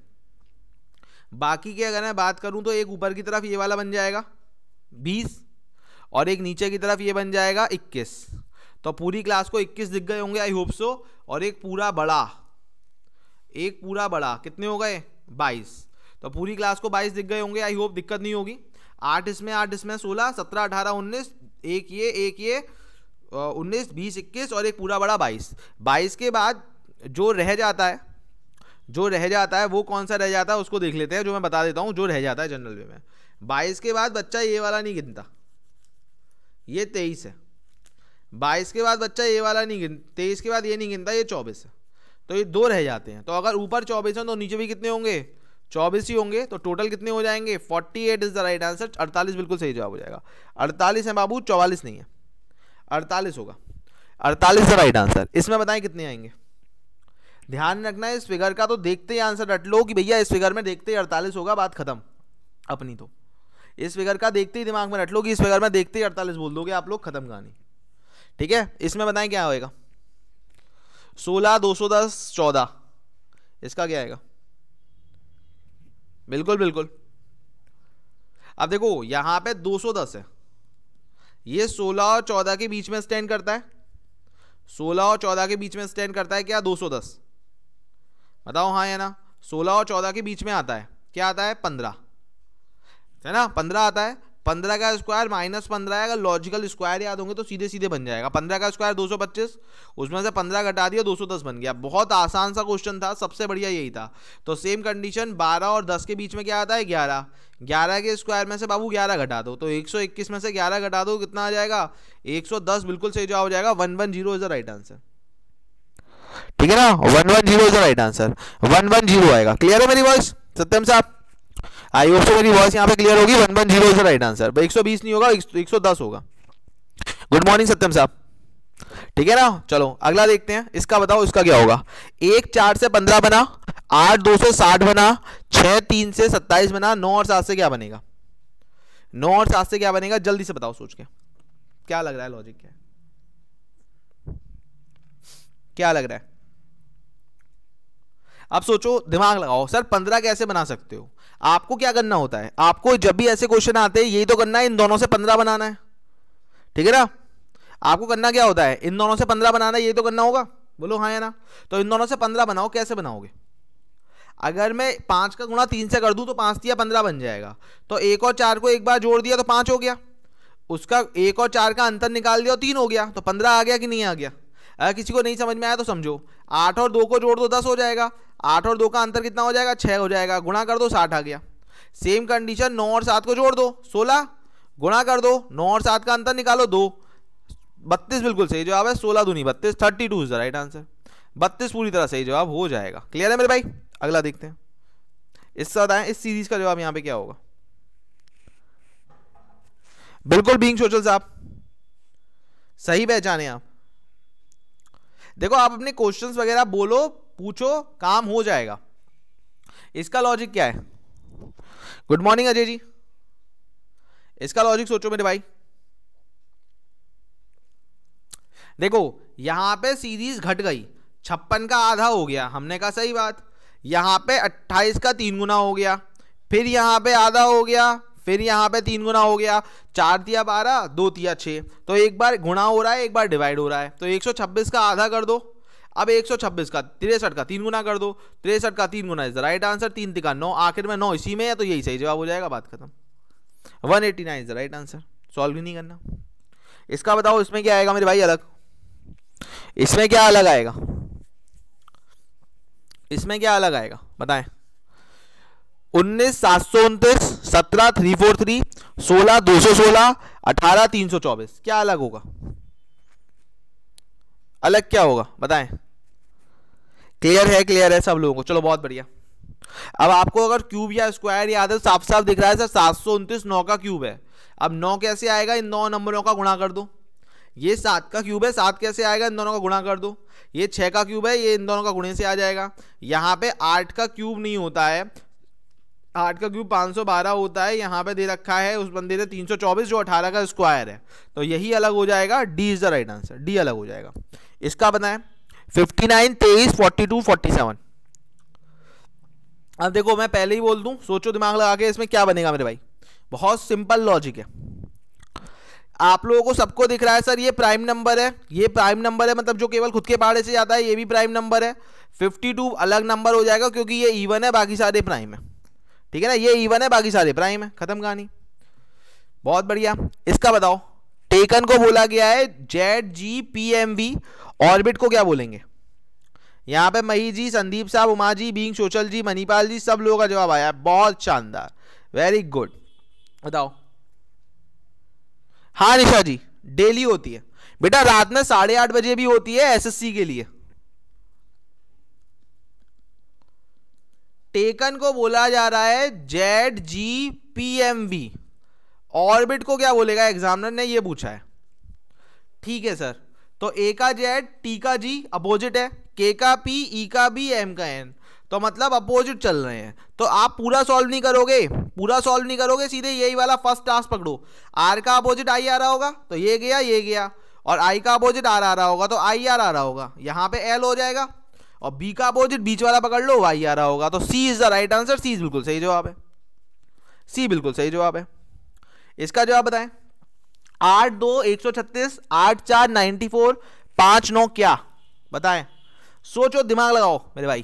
बाकी की अगर मैं बात करूँ तो एक ऊपर की तरफ ये वाला बन जाएगा बीस और एक नीचे की तरफ ये बन जाएगा इक्कीस तो पूरी क्लास को इक्कीस दिख गए होंगे आई होप सो और एक पूरा बड़ा एक पूरा बड़ा कितने हो गए बाईस तो पूरी क्लास को बाईस दिख गए होंगे आई होप दिक्कत नहीं होगी आठ इसमें आठ इसमें सोलह सत्रह अठारह उन्नीस एक ये एक ये उन्नीस बीस इक्कीस और एक पूरा बड़ा बाईस बाईस के बाद जो रह जाता है जो रह जाता है वो कौन सा रह जाता है उसको देख लेते हैं जो मैं बता देता हूँ जो रह जाता है जनरल वे में बाईस के बाद बच्चा ये वाला नहीं गिनता ये तेईस है बाईस के बाद बच्चा ये वाला नहीं गिन तेईस के बाद ये नहीं गिनता ये चौबीस है तो ये दो रह जाते हैं तो अगर ऊपर चौबीस हैं तो नीचे भी कितने होंगे चौबीस ही होंगे तो टोटल कितने हो जाएंगे forty eight is the right answer अड़तालीस बिल्कुल सही जवाब हो जाएगा अड़तालीस है बाबू चौवालीस नहीं है अड़तालीस होगा अड़तालीस द राइट आंसर इसमें बताएं कितने आएंगे ध्यान रखना इस फिगर का तो देखते ही आंसर रट लो कि भैया इस फिगर में देखते ही अड़तालीस होगा बात खत्म अपनी तो इस फिगर का देखते ही दिमाग में रट लो कि इस फिगर में देखते ही अड़तालीस बोल दोगे आप लोग खत्म कहानी ठीक है इसमें बताएं क्या होएगा सोलह दो सौ दस चौदह इसका क्या आएगा बिल्कुल बिल्कुल अब देखो यहां पे 210 है ये 16 और 14 के बीच में स्टैंड करता है 16 और 14 के बीच में स्टैंड करता है क्या 210 बताओ हाँ या ना सोलह और चौदह के बीच में आता है क्या आता है पंद्रह है ना पंद्रह आता है पंद्रह का स्क्वायर माइनस पंद्रह अगर लॉजिकल स्क्वायर याद होंगे तो सीधे सीधे बन जाएगा पंद्रह का स्क्वायर दो सौ पच्चीस उसमें से पंद्रह घटा दिया दो सौ दस बन गया बहुत आसान सा क्वेश्चन था सबसे बढ़िया यही था तो सेम कंडीशन बारह और दस के बीच में क्या आता है ग्यारह ग्यारह के स्क्वायर में से बाबू ग्यारह घटा दो तो एक सौ इक्कीस में से ग्यारह घटा दो कितना आ जाएगा एक सौ दस बिल्कुल सही जवाब हो जाएगा one one zero is the right answer ठीक है ना one one zero is the right answer one one zero आएगा क्लियर है मेरी वॉइस सत्यम साहब आई होप सो मेरी वॉइस यहाँ पे क्लियर होगी one one zero is the right answer एक सौ बीस नहीं होगा एक सौ दस होगा गुड मॉर्निंग सत्यम साहब ठीक है ना चलो अगला देखते हैं इसका बताओ इसका क्या होगा एक चार से पंद्रह बना आठ दो सौ साठ बना छह तीन से सत्ताईस बना नौ और सात से क्या बनेगा नौ और सात से क्या बनेगा जल्दी से बताओ सोच के क्या लग रहा है लॉजिक क्या क्या लग रहा है अब सोचो दिमाग लगाओ सर पंद्रह कैसे बना सकते हो आपको क्या करना होता है आपको जब भी ऐसे क्वेश्चन आते हैं यही तो करना है इन दोनों से पंद्रह बनाना है ठीक है ना आपको करना क्या होता है इन दोनों से पंद्रह बनाना यही तो करना होगा बोलो हाँ या ना तो इन दोनों से पंद्रह बनाओ कैसे बनाओगे अगर मैं पांच का गुणा तीन से कर दूं तो पांच दिया पंद्रह बन जाएगा तो एक और चार को एक बार जोड़ दिया तो पांच हो गया उसका एक और चार का अंतर निकाल दिया और तो तीन हो गया तो पंद्रह आ गया कि नहीं आ गया अगर किसी को नहीं समझ में आया तो समझो आठ और दो को जोड़ दो दस हो जाएगा आठ और दो का अंतर कितना हो जाएगा छः हो जाएगा गुणा कर दो साठ आ गया सेम कंडीशन नौ और सात को जोड़ दो सोलह गुणा कर दो नौ और सात का अंतर निकालो दो बत्तीस बिल्कुल सही जवाब है सोलह दूनी बत्तीस thirty two is the right answer बत्तीस पूरी तरह सही जवाब हो जाएगा क्लियर है मेरे भाई अगला देखते हैं इससे बताएं इस सीरीज का जवाब यहाँ पे क्या होगा बिल्कुल बींग सोशल साहब सही पहचाने आप देखो आप अपने क्वेश्चंस वगैरह बोलो पूछो काम हो जाएगा इसका लॉजिक क्या है गुड मॉर्निंग अजय जी इसका लॉजिक सोचो मेरे भाई देखो यहां पे सीरीज घट गई छप्पन का आधा हो गया हमने कहा सही बात यहां पे अट्ठाईस का तीन गुना हो गया फिर यहां पे आधा हो गया फिर यहां पे तीन गुना हो गया चार दिया बारह दो दिया छह तो एक बार गुणा हो रहा है एक बार डिवाइड हो रहा है तो 126 का आधा कर दो अब 126 का तिरसठ का तीन गुना कर दो तिरसठ का तीन गुना इज द राइट आंसर तीन तिका नौ आखिर में नौ इसी में है तो यही सही जवाब हो जाएगा बात खत्म one eighty nine is the right answer solve ही नहीं करना इसका बताओ इसमें क्या आएगा मेरे भाई अलग इसमें क्या अलग आएगा इसमें क्या अलग आएगा बताएं उन्नीस सात सौ उनतीस सत्रह थ्री फोर थ्री सोलह दो सौ सोलह अठारह तीन सौ चौबीस क्या अलग होगा अलग क्या होगा बताएं क्लियर है क्लियर है सब लोगों को चलो बहुत बढ़िया अब आपको अगर क्यूब या स्क्वायर याद है तो साफ साफ दिख रहा है सर सात सौ उनतीस नौ का क्यूब है अब नौ कैसे आएगा इन नौ नंबरों का गुणा कर दो ये सात का क्यूब है सात कैसे आएगा इन दोनों का गुणा कर दो ये छः का क्यूब है ये इन दोनों का गुणे से आ जाएगा यहाँ पे आठ का क्यूब नहीं होता है आठ का क्यूब 512 होता है यहाँ पे दे रखा है उस बंदे ने 324 जो 18 का स्क्वायर है तो यही अलग हो जाएगा D is the right answer D अलग हो जाएगा इसका बताए 59 23 42 47 अब देखो मैं पहले ही बोल दूं सोचो दिमाग लगा के इसमें क्या बनेगा मेरे भाई बहुत सिंपल लॉजिक है आप लोगों को सबको दिख रहा है सर ये प्राइम नंबर है ये प्राइम नंबर है मतलब जो केवल खुद के पहाड़े से जाता है ये भी प्राइम नंबर है 52 अलग नंबर हो जाएगा क्योंकि ये इवन है बाकी सारे प्राइम है ठीक है ना ये ईवन है बाकी सारे प्राइम है खत्म कहानी बहुत बढ़िया इसका बताओ टेकन को बोला गया है Z G P M V orbit को क्या बोलेंगे यहाँ पे मही जी संदीप साहब उमा जी बींग सोचल जी मणिपाल जी सब लोगों का जवाब आया बहुत शानदार वेरी गुड बताओ हाँ निशा जी डेली होती है बेटा रात में साढ़े आठ बजे भी होती है एसएससी के लिए टेकन को बोला जा रहा है Z G P M V orbit को क्या बोलेगा एग्जामिनर ने ये पूछा है ठीक है सर तो ए का जेड टी का जी अपोजिट है के का पी ई e का बी एम का एन तो मतलब अपोजिट चल रहे हैं तो आप पूरा सॉल्व नहीं करोगे पूरा सॉल्व नहीं करोगे सीधे यही वाला फर्स्ट टास्क पकड़ो आर का अपोजिट आई आ रहा होगा तो ये गया ये गया और आई का अपोजिट आर आ रहा होगा तो आई आर आ रहा होगा यहाँ पे एल हो जाएगा और बी का अपोजिट बीच वाला पकड़ लो वाई आ रहा होगा तो C is the right answer C बिल्कुल सही जवाब है सी बिल्कुल सही जवाब है इसका जवाब बताएं आठ दो एक सौ छत्तीस आठ चार नाइन्टी फोर पांच नौ क्या बताएं सोचो दिमाग लगाओ मेरे भाई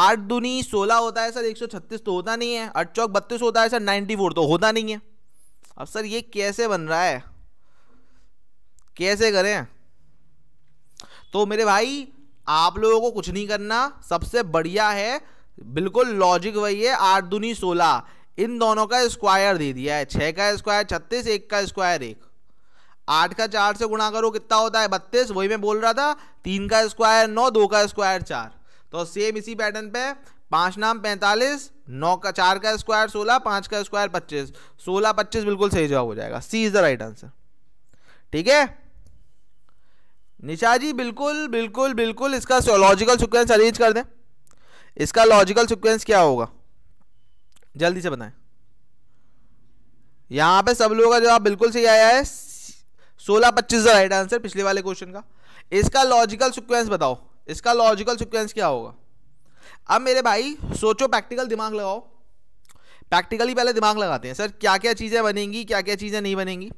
आठ दूनी सोलह होता है सर एक सौ छत्तीस तो होता नहीं है आठ चौक बत्तीस होता है सर नाइन्टी फोर तो होता नहीं है अब सर ये कैसे बन रहा है कैसे करें तो मेरे भाई आप लोगों को कुछ नहीं करना सबसे बढ़िया है बिल्कुल लॉजिक वही है आठ दुनी सोलह इन दोनों का स्क्वायर दे दिया है छः का स्क्वायर छत्तीस एक का स्क्वायर एक आठ का चार से गुणा करो कितना होता है बत्तीस वही मैं बोल रहा था तीन का स्क्वायर नौ दो का स्क्वायर चार तो सेम इसी पैटर्न पे पांच नाम पैंतालीस नौ का चार का स्क्वायर सोलह पांच का स्क्वायर पच्चीस सोलह पच्चीस बिल्कुल सही जवाब हो जाएगा C is the right answer ठीक है निशा जी बिल्कुल बिल्कुल बिल्कुल इसका लॉजिकल सिक्वेंस अरेंज कर दें इसका लॉजिकल सिक्वेंस क्या होगा जल्दी से बताएं यहाँ पे सब लोगों का जवाब बिल्कुल सही आया है सोलह पच्चीस राइट आंसर पिछले वाले क्वेश्चन का इसका लॉजिकल सिक्वेंस बताओ इसका लॉजिकल सिक्वेंस क्या होगा अब मेरे भाई सोचो प्रैक्टिकल दिमाग लगाओ प्रैक्टिकली पहले दिमाग लगाते हैं सर क्या क्या चीज़ें बनेंगी क्या क्या चीज़ें नहीं बनेंगी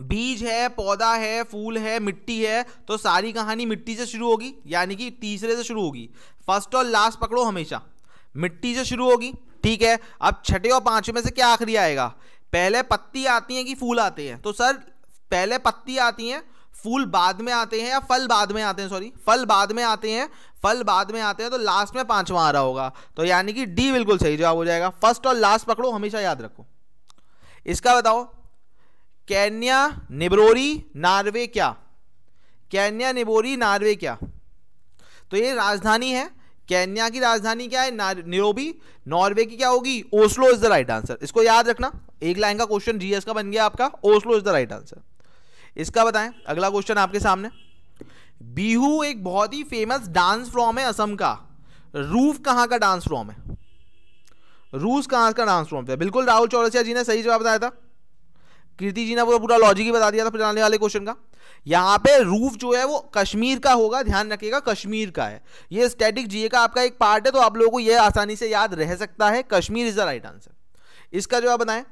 बीज है पौधा है फूल है मिट्टी है तो सारी कहानी मिट्टी से शुरू होगी यानी कि तीसरे से शुरू होगी फर्स्ट और लास्ट पकड़ो हमेशा मिट्टी से शुरू होगी ठीक है अब छठे और पांचवें में से क्या आखिरी आएगा पहले पत्ती आती है कि फूल आते हैं तो सर पहले पत्ती आती है फूल बाद में आते हैं या फल बाद में आते हैं सॉरी फल बाद में आते हैं फल बाद में आते हैं तो लास्ट में पांचवा आ रहा होगा तो यानी कि डी बिल्कुल सही जवाब हो जाएगा फर्स्ट और लास्ट पकड़ो हमेशा याद रखो इसका बताओ कैन्या निबरोरी नार्वे क्या कैन्या निबोरी नार्वे क्या तो ये राजधानी है कैन्या की राजधानी क्या है निरोबी नॉर्वे की क्या होगी Oslo is the right answer इसको याद रखना एक लाइन का क्वेश्चन जीएस का बन गया आपका Oslo is the right answer इसका बताएं अगला क्वेश्चन आपके सामने बीहू एक बहुत ही फेमस डांस फॉर्म है असम का रूफ कहां का डांस फॉर्म है रूस कहां का डांस फॉर्म है बिल्कुल राहुल चौरसिया जी ने सही जवाब बताया था कीर्ति जी ने पूरा पूरा लॉजिक ही बता दिया था फिर आने वाले क्वेश्चन का यहाँ पे रूफ जो है वो कश्मीर का होगा ध्यान रखिएगा कश्मीर का है ये स्टैटिक जीए का आपका एक पार्ट है तो आप लोगों को ये आसानी से याद रह सकता है Kashmir is the right answer इसका जो आप बनाए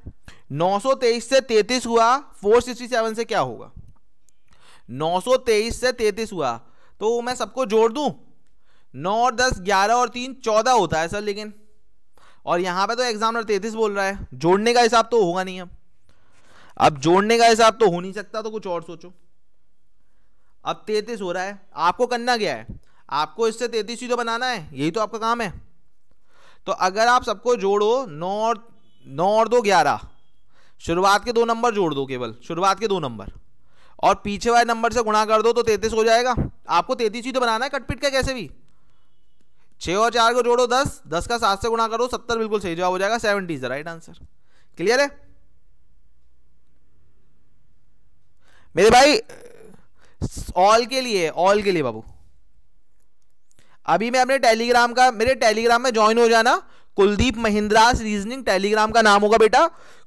तेईस से तैतीस हुआ सेवन से क्या होगा तेईस से तैतीस हुआ तो मैं सबको जोड़ दू नौ और दस ग्यारह और तीन चौदह होता है सर लेकिन और यहाँ पे तो एग्जाम नंबर बोल रहा है जोड़ने का हिसाब तो होगा नहीं अब अब जोड़ने का हिसाब तो हो नहीं सकता तो कुछ और सोचो अब तैतीस हो रहा है आपको करना क्या है आपको इससे तैतीस ही तो बनाना है यही तो आपका काम है तो अगर आप सबको जोड़ो नौ और नौ और दो ग्यारह शुरुआत के दो नंबर जोड़ दो केवल शुरुआत के दो नंबर और पीछे वाले नंबर से गुणा कर दो तो तैतीस हो जाएगा आपको तैतीस ही तो बनाना है कटपिट का कैसे भी छः और चार को जोड़ो दस दस का सात से गुणा करो सत्तर बिल्कुल सही जवाब हो जाएगा seventy is the right answer clear है मेरे भाई ऑल के लिए ऑल के लिए बाबू अभी मैं अपने टेलीग्राम का मेरे टेलीग्राम में ज्वाइन हो जाना कुलदीप महिंद्रास रीजनिंग टेलीग्राम का नाम होगा बेटा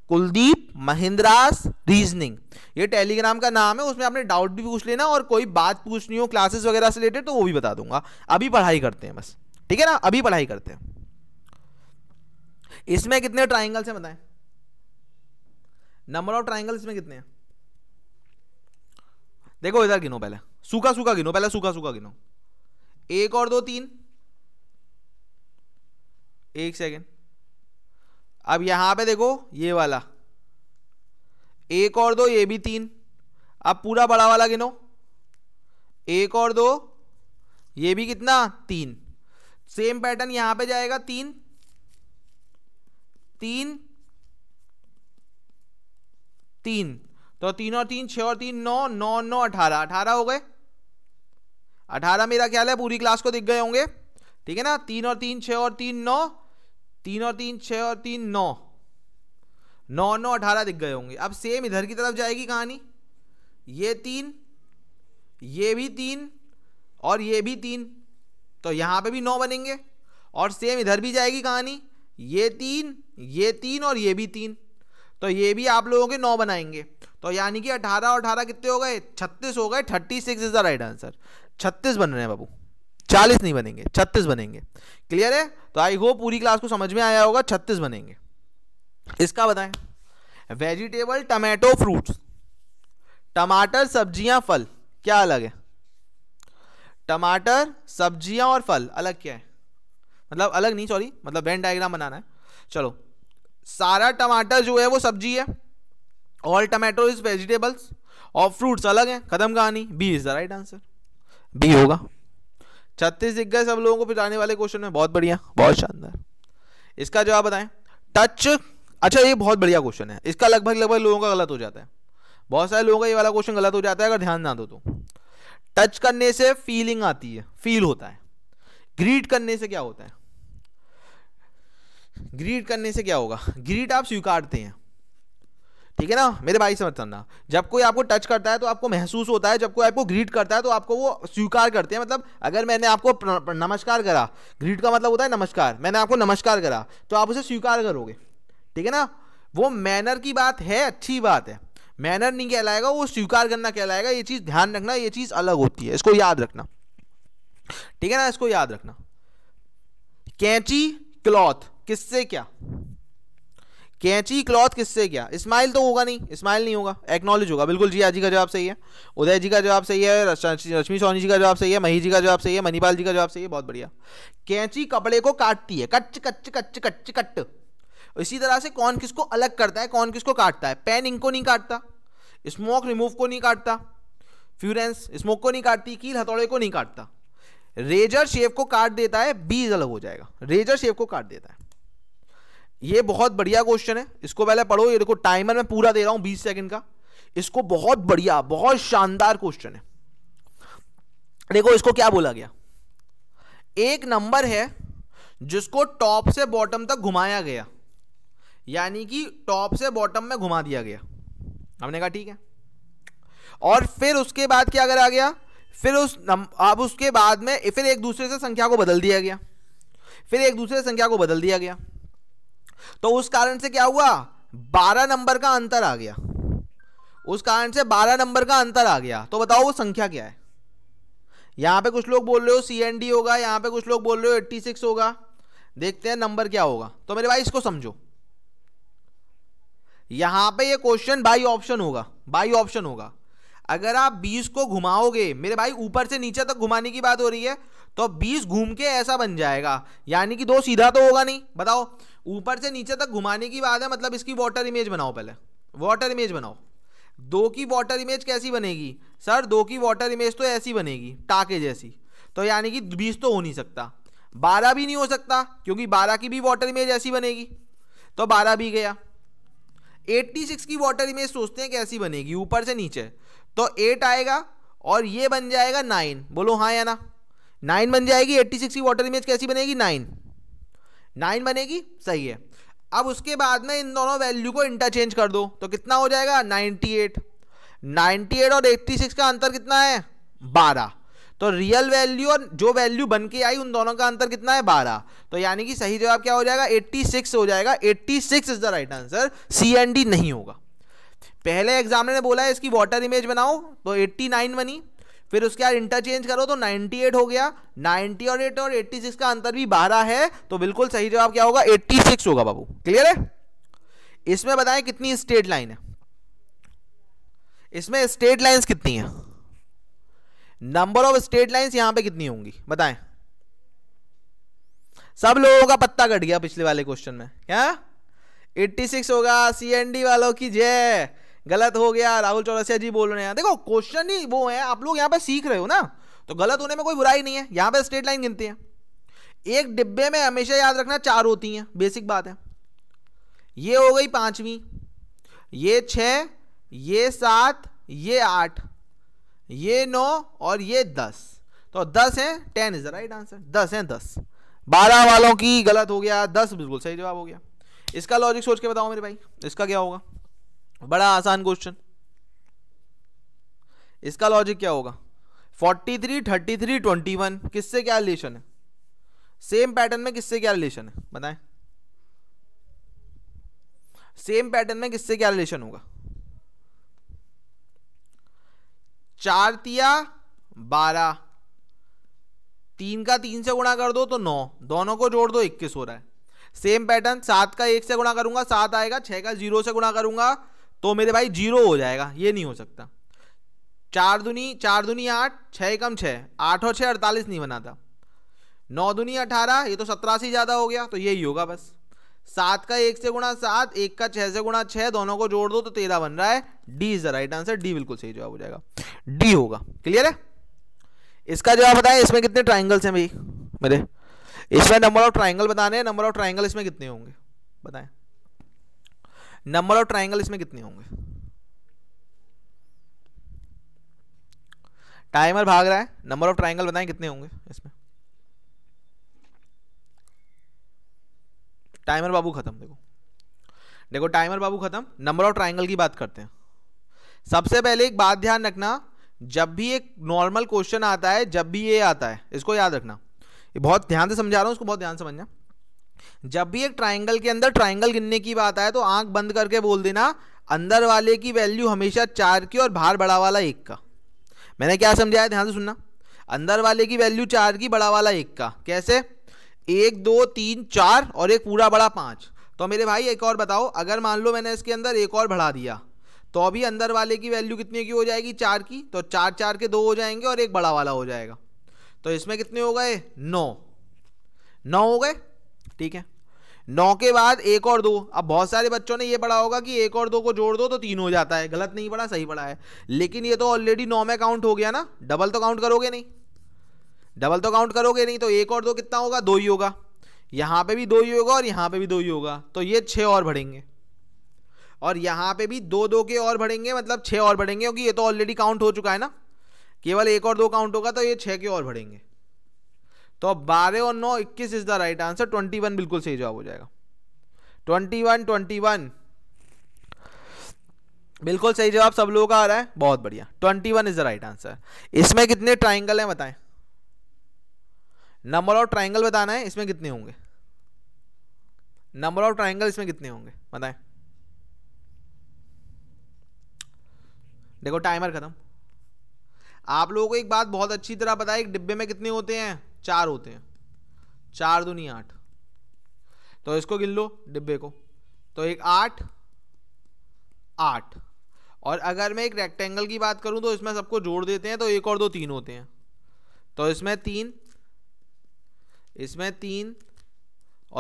कुलदीप महिंद्रास रीजनिंग ये टेलीग्राम का नाम है उसमें आपने डाउट भी पूछ लेना और कोई बात पूछनी हो क्लासेस वगैरह से रिलेटेड तो वो भी बता दूंगा अभी पढ़ाई करते हैं बस ठीक है ना अभी पढ़ाई करते हैं इसमें कितने ट्राइंगल्स हैं बताएं नंबर ऑफ ट्राइंगल्स में कितने हैं देखो इधर गिनो पहले सूखा सूखा गिनो पहले सूखा सूखा गिनो एक और दो तीन एक सेकेंड अब यहां पे देखो ये वाला एक और दो ये भी तीन अब पूरा बड़ा वाला गिनो एक और दो ये भी कितना तीन सेम पैटर्न यहां पे जाएगा तीन तीन तीन तो तीन और तीन छ और तीन नौ नौ नौ अठारह अठारह हो गए अठारह मेरा ख्याल है पूरी क्लास को दिख गए होंगे ठीक है ना तीन और तीन छ और तीन नौ तीन और तीन छ और तीन नौ नौ नौ अठारह दिख गए होंगे अब सेम इधर की तरफ जाएगी कहानी ये तीन ये भी तीन और ये भी तीन तो यहाँ पे भी नौ बनेंगे और सेम इधर भी जाएगी कहानी ये तीन ये तीन और ये भी तीन तो ये भी आप लोगों के नौ बनाएंगे तो यानी कि अठारह और अठारह कितने हो गए छत्तीस हो गए thirty six is the right answer छत्तीस बन रहे हैं बाबू चालीस नहीं बनेंगे छत्तीस बनेंगे क्लियर है तो आई होप पूरी क्लास को समझ में आया होगा छत्तीस बनेंगे इसका बताएं वेजिटेबल टमाटो फ्रूट्स टमाटर सब्जियां फल क्या अलग है टमाटर सब्जियां और फल अलग क्या है मतलब अलग नहीं सॉरी मतलब बैंड डायग्राम बनाना है चलो सारा टमाटर जो है वो सब्जी है ऑल टमाटो इज वेजिटेबल्स और फ्रूट्स अलग हैं खत्म कहानी B is the right answer B होगा छत्तीस दिग्गज सब लोगों को पिटाने वाले क्वेश्चन में बहुत बढ़िया बहुत शानदार इसका जवाब बताएं टच अच्छा ये बहुत बढ़िया क्वेश्चन है इसका लगभग लगभग लोगों का गलत हो जाता है बहुत सारे लोगों का ये वाला क्वेश्चन गलत हो जाता है अगर ध्यान ना दो तो टच करने से फीलिंग आती है फील होता है ग्रीट करने से क्या होता है ग्रीड करने से क्या होगा ग्रीड आप स्वीकारते हैं ठीक है ना मेरे भाई समझना जब कोई आपको टच करता है तो आपको महसूस होता है जब कोई आपको ग्रीट करता है तो आपको वो स्वीकार करते हैं मतलब अगर मैंने आपको नमस्कार करा ग्रीट का मतलब होता है नमस्कार मैंने आपको नमस्कार करा तो आप उसे स्वीकार करोगे ठीक है ना वो मैनर की बात है अच्छी बात है मैनर नहीं कहलाएगा वो स्वीकार करना कहलाएगा ये चीज़ ध्यान रखना ये चीज़ अलग होती है इसको याद रखना ठीक है ना इसको याद रखना कैंची क्लॉथ किससे क्या कैंची क्लॉथ किससे क्या इस्माइल तो होगा नहीं इस्माइल नहीं होगा एक्नॉलेज होगा बिल्कुल जी जी का जवाब सही है उदय जी का जवाब सही है रश्मि सोनी जी का जवाब सही है मही जी का जवाब सही है मनीपाल जी का जवाब सही है बहुत बढ़िया कैंची कपड़े को काटती है कच्च कच्च कच्च कच्च कट इसी तरह से कौन किसको अलग करता है कौन किसको काटता है पेन इनको नहीं काटता स्मोक रिमूव को नहीं काटता फ्यूरेंस स्मोक को नहीं काटती कील हथौड़े को नहीं काटता रेजर शेप को काट देता है बीज अलग हो जाएगा रेजर शेप को काट देता है ये बहुत बढ़िया क्वेश्चन है इसको पहले पढ़ो ये देखो टाइमर मैं पूरा दे रहा हूं बीस सेकंड का इसको बहुत बढ़िया बहुत शानदार क्वेश्चन है देखो इसको क्या बोला गया एक नंबर है जिसको टॉप से बॉटम तक घुमाया गया यानी कि टॉप से बॉटम में घुमा दिया गया हमने कहा ठीक है और फिर उसके बाद क्या करा गया फिर उस अब उसके बाद में फिर एक दूसरे से संख्या को बदल दिया गया फिर एक दूसरे से संख्या को बदल दिया गया तो उस कारण से क्या हुआ बारह नंबर का अंतर आ गया उस कारण से बारह नंबर का अंतर आ गया तो बताओ वो संख्या क्या है यहां पे कुछ लोग बोल रहे हो सी एन डी होगा यहां पे कुछ लोग बोल रहे हो एट्टी सिक्स होगा देखते हैं नंबर क्या होगा तो मेरे भाई इसको समझो यहां पे ये क्वेश्चन बाई ऑप्शन होगा बाई ऑप्शन होगा अगर आप 20 को घुमाओगे मेरे भाई ऊपर से नीचे तक घुमाने की बात हो रही है तो 20 घूम के ऐसा बन जाएगा यानी कि दो सीधा तो होगा नहीं बताओ ऊपर से नीचे तक घुमाने की बात है मतलब इसकी वाटर इमेज बनाओ पहले वाटर इमेज बनाओ दो की वाटर इमेज कैसी बनेगी सर दो की वाटर इमेज तो ऐसी बनेगी टाके जैसी तो यानी कि बीस तो हो नहीं सकता बारह भी नहीं हो सकता क्योंकि बारह की भी वाटर इमेज ऐसी बनेगी तो बारह भी गया एट्टी सिक्स की वाटर इमेज सोचते हैं कैसी बनेगी ऊपर से नीचे तो एट आएगा और ये बन जाएगा नाइन बोलो हाँ या ना नाइन बन जाएगी एट्टी सिक्स की वाटर इमेज कैसी बनेगी नाइन नाइन बनेगी सही है अब उसके बाद में इन दोनों वैल्यू को इंटरचेंज कर दो तो कितना हो जाएगा नाइन्टी एट नाइन्टी एट और एट्टी सिक्स का अंतर कितना है बारह तो रियल वैल्यू और जो वैल्यू बन के आई उन दोनों का अंतर कितना है बारह तो यानी कि सही जवाब क्या हो जाएगा एट्टी सिक्स हो जाएगा eighty six is the right answer C and D नहीं होगा पहले एग्जामिनर ने बोला है इसकी वाटर इमेज बनाओ तो एट्टी नाइन बनी फिर उसके बाद इंटरचेंज करो तो 98 हो गया 90 और 8 और 86 का अंतर भी 12 है तो बिल्कुल सही जवाब क्या होगा 86 होगा बाबू क्लियर है इसमें बताएं कितनी स्टेट लाइन है इसमें स्टेट लाइंस कितनी है नंबर ऑफ स्टेट लाइंस यहां पे कितनी होंगी बताएं सब लोगों का पत्ता कट गया पिछले वाले क्वेश्चन में क्या 86 होगा सीएनडी वालों की जय गलत हो गया राहुल चौरसिया जी बोल रहे हैं देखो क्वेश्चन ही वो है आप लोग यहाँ पे सीख रहे हो ना तो गलत होने में कोई बुराई नहीं है यहाँ पे स्ट्रेट लाइन गिनती है एक डिब्बे में हमेशा याद रखना चार होती हैं बेसिक बात है ये हो गई पांचवी ये छ ये सात ये आठ ये नौ और ये दस तो दस हैं ten is the right answer दस हैं दस बारह वालों की गलत हो गया दस बिल्कुल सही जवाब हो गया इसका लॉजिक सोच के बताओ मेरे भाई इसका क्या होगा बड़ा आसान क्वेश्चन इसका लॉजिक क्या होगा 43, 33, 21 किससे क्या रिलेशन है सेम पैटर्न में किससे क्या रिलेशन है बताएं सेम पैटर्न में किससे क्या रिलेशन होगा चार तिया बारह तीन का तीन से गुणा कर दो तो नौ दोनों को जोड़ दो इक्कीस हो रहा है सेम पैटर्न सात का एक से गुणा करूंगा सात आएगा छह का जीरो से गुणा करूंगा तो मेरे भाई जीरो हो जाएगा ये नहीं हो सकता चार दुनी चार दुनी आठ छः कम छः आठ और छः अड़तालीस नहीं बनाता नौ दुनी अठारह ये तो सत्रह से ज़्यादा हो गया तो यही होगा बस सात का एक से गुणा सात एक का छः से गुणा छः दोनों को जोड़ दो तो तेरह बन रहा है D is the right answer D बिल्कुल सही जवाब हो जाएगा डी होगा क्लियर है इसका जवाब बताएं इसमें कितने ट्राइंगल्स हैं भाई मेरे इसमें नंबर ऑफ ट्राइंगल बताने हैं नंबर ऑफ ट्राइंगल इसमें कितने होंगे बताएं नंबर ऑफ ट्राइंगल इसमें कितने होंगे टाइमर भाग रहा है नंबर ऑफ ट्राइंगल बताएं कितने होंगे इसमें टाइमर बाबू खत्म देखो देखो टाइमर बाबू खत्म नंबर ऑफ ट्राइंगल की बात करते हैं सबसे पहले एक बात ध्यान रखना जब भी एक नॉर्मल क्वेश्चन आता है जब भी ये आता है इसको याद रखना ये बहुत ध्यान से समझा रहा हूँ इसको बहुत ध्यान समझना जब भी एक ट्राइंगल के अंदर ट्राइंगल गिनने की बात आए तो आंख बंद करके बोल देना अंदर वाले की वैल्यू हमेशा चार की और बाहर बड़ा वाला एक का मैंने क्या समझाया ध्यान से सुनना अंदर वाले की वैल्यू चार की बड़ा वाला एक का कैसे एक दो तीन चार और एक पूरा बड़ा पाँच तो मेरे भाई एक और बताओ अगर मान लो मैंने इसके अंदर एक और बढ़ा दिया तो अभी अंदर वाले की वैल्यू कितने की हो जाएगी चार की तो चार चार के दो हो जाएंगे और एक बड़ा वाला हो जाएगा तो इसमें कितने हो गए नौ नौ हो गए ठीक है नौ के बाद एक और दो अब बहुत सारे बच्चों ने ये पढ़ा होगा कि एक और दो को जोड़ दो तो तीन हो जाता है गलत नहीं पढ़ा सही पढ़ा है लेकिन ये तो ऑलरेडी नौ में काउंट हो गया ना डबल तो काउंट करोगे नहीं डबल तो काउंट करोगे नहीं तो एक और दो कितना होगा दो ही होगा यहाँ पे भी दो ही होगा और यहाँ पे भी दो ही होगा तो ये छः और बढ़ेंगे और यहाँ पे भी दो दो के और बढ़ेंगे मतलब छः और बढ़ेंगे क्योंकि ये तो ऑलरेडी काउंट हो चुका है ना केवल एक और दो काउंट होगा तो ये छः के और बढ़ेंगे तो बारह और नौ इक्कीस is the right answer twenty one बिल्कुल सही जवाब हो जाएगा ट्वेंटी वन ट्वेंटी वन बिल्कुल सही जवाब सब लोगों का आ रहा है बहुत बढ़िया twenty one is the right answer इसमें कितने ट्राइंगल हैं बताएं नंबर ऑफ ट्राइंगल बताना है इसमें कितने होंगे नंबर ऑफ ट्राइंगल इसमें कितने होंगे बताएं देखो टाइमर खत्म आप लोगों को एक बात बहुत अच्छी तरह पता है एक डिब्बे में कितने होते हैं चार होते हैं चार दुनी आठ तो इसको गिन लो डिब्बे को तो एक आठ आठ और अगर मैं एक रेक्टेंगल की बात करूं तो इसमें सबको जोड़ देते हैं तो एक और दो तीन होते हैं तो इसमें तीन इसमें तीन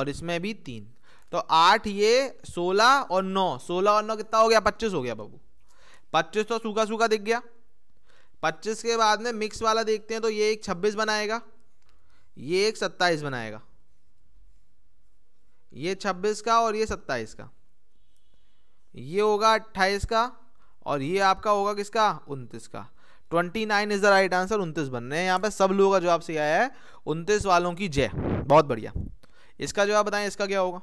और इसमें भी तीन तो आठ ये सोलह और नौ सोलह और नौ कितना हो गया पच्चीस हो गया बाबू पच्चीस तो सूखा सूखा दिख गया पच्चीस के बाद में मिक्स वाला देखते हैं तो ये एक छब्बीस बनाएगा ये एक सत्ताईस बनाएगा ये छब्बीस का और ये सत्ताईस का ये होगा अट्ठाईस का और ये आपका होगा किसका उनतीस का twenty nine is the right answer उनतीस बन रहे हैं यहाँ पे सब लोगों का जवाब सही आया है उनतीस वालों की जय बहुत बढ़िया इसका जवाब बताएं इसका क्या होगा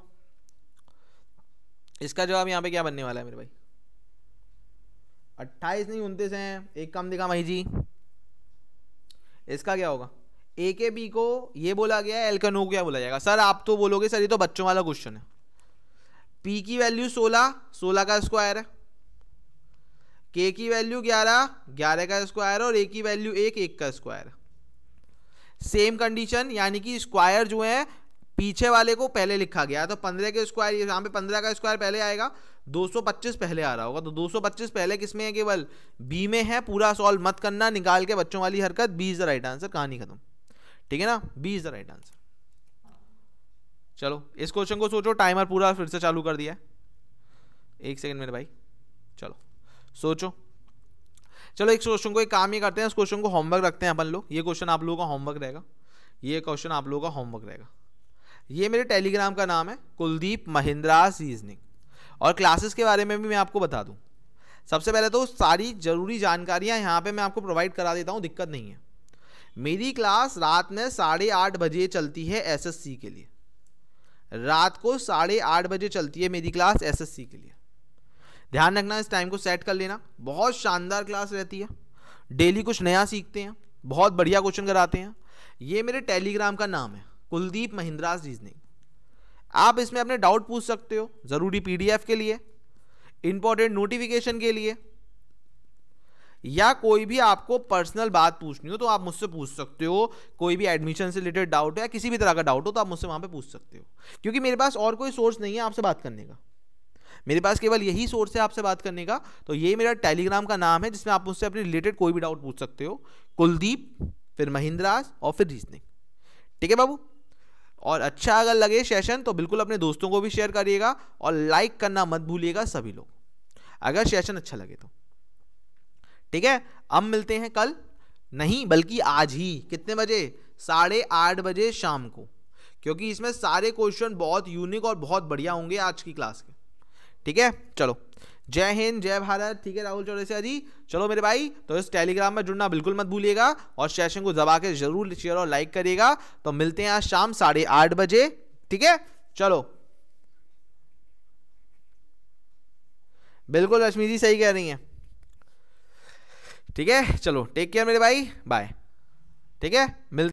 इसका जवाब यहाँ पे क्या बनने वाला है मेरे भाई अट्ठाईस नहीं उनतीस हैं एक कम दिखा भाई जी इसका क्या होगा ए के बी को ये बोला गया एल का नो क्या बोला जाएगा सर आप तो बोलोगे सर ये तो बच्चों वाला क्वेश्चन है पी की वैल्यू सोलह सोलह का स्क्वायर है के की वैल्यू ग्यारह ग्यारह का स्क्वायर और ए की वैल्यू एक एक का स्क्वायर सेम कंडीशन यानी कि स्क्वायर जो है पीछे वाले को पहले लिखा गया तो पंद्रह के स्क्वायर यहाँ पे पंद्रह का स्क्वायर पहले आएगा 225 पहले आ रहा होगा तो 225 पहले किस में है केवल बी में है पूरा सॉल्व मत करना निकाल के बच्चों वाली हरकत B is the right answer कहानी खत्म ठीक है ना B is the right answer चलो इस क्वेश्चन को सोचो टाइमर पूरा फिर से चालू कर दिया एक सेकंड मेरे भाई चलो सोचो चलो एक क्वेश्चन को एक काम ही करते हैं इस क्वेश्चन को होमवर्क रखते हैं अपन लोग ये क्वेश्चन आप लोगों का होमवर्क रहेगा ये क्वेश्चन आप लोगों का होमवर्क रहेगा ये मेरे टेलीग्राम का नाम है कुलदीप महिंद्रा सीजनिंग और क्लासेस के बारे में भी मैं आपको बता दूँ सबसे पहले तो सारी ज़रूरी जानकारियाँ यहाँ पर मैं आपको प्रोवाइड करा देता हूँ दिक्कत नहीं है मेरी क्लास रात में साढ़े आठ बजे चलती है एसएससी के लिए रात को साढ़े आठ बजे चलती है मेरी क्लास एसएससी के लिए ध्यान रखना इस टाइम को सेट कर लेना बहुत शानदार क्लास रहती है डेली कुछ नया सीखते हैं बहुत बढ़िया क्वेश्चन कराते हैं ये मेरे टेलीग्राम का नाम है कुलदीप महिंद्रास रीजनिंग आप इसमें अपने डाउट पूछ सकते हो ज़रूरी पीडीएफ के लिए इंपॉर्टेंट नोटिफिकेशन के लिए या कोई भी आपको पर्सनल बात पूछनी हो तो आप मुझसे पूछ सकते हो कोई भी एडमिशन से रिलेटेड डाउट हो या किसी भी तरह का डाउट हो तो आप मुझसे वहाँ पर पूछ सकते हो क्योंकि मेरे पास और कोई सोर्स नहीं है आपसे बात करने का मेरे पास केवल यही सोर्स है आपसे बात करने का तो ये मेरा टेलीग्राम का नाम है जिसमें आप मुझसे अपने रिलेटेड कोई भी डाउट पूछ सकते हो कुलदीप फिर महिंद्राज और फिर रीजनिंग ठीक है बाबू और अच्छा अगर लगे सेशन तो बिल्कुल अपने दोस्तों को भी शेयर करिएगा और लाइक करना मत भूलिएगा सभी लोग अगर सेशन अच्छा लगे तो ठीक है अब मिलते हैं कल नहीं बल्कि आज ही कितने बजे साढ़े आठ बजे शाम को क्योंकि इसमें सारे क्वेश्चन बहुत यूनिक और बहुत बढ़िया होंगे आज की क्लास के ठीक है चलो जय हिंद जय भारत ठीक है राहुल चौरसिया जी चलो मेरे भाई तो इस टेलीग्राम में जुड़ना बिल्कुल मत भूलिएगा और सेशन को दबा के जरूर शेयर और लाइक करिएगा तो मिलते हैं आज शाम साढ़े आठ बजे ठीक है चलो बिल्कुल रश्मि जी सही कह रही हैं ठीक है चलो टेक केयर मेरे भाई बाय ठीक है मिल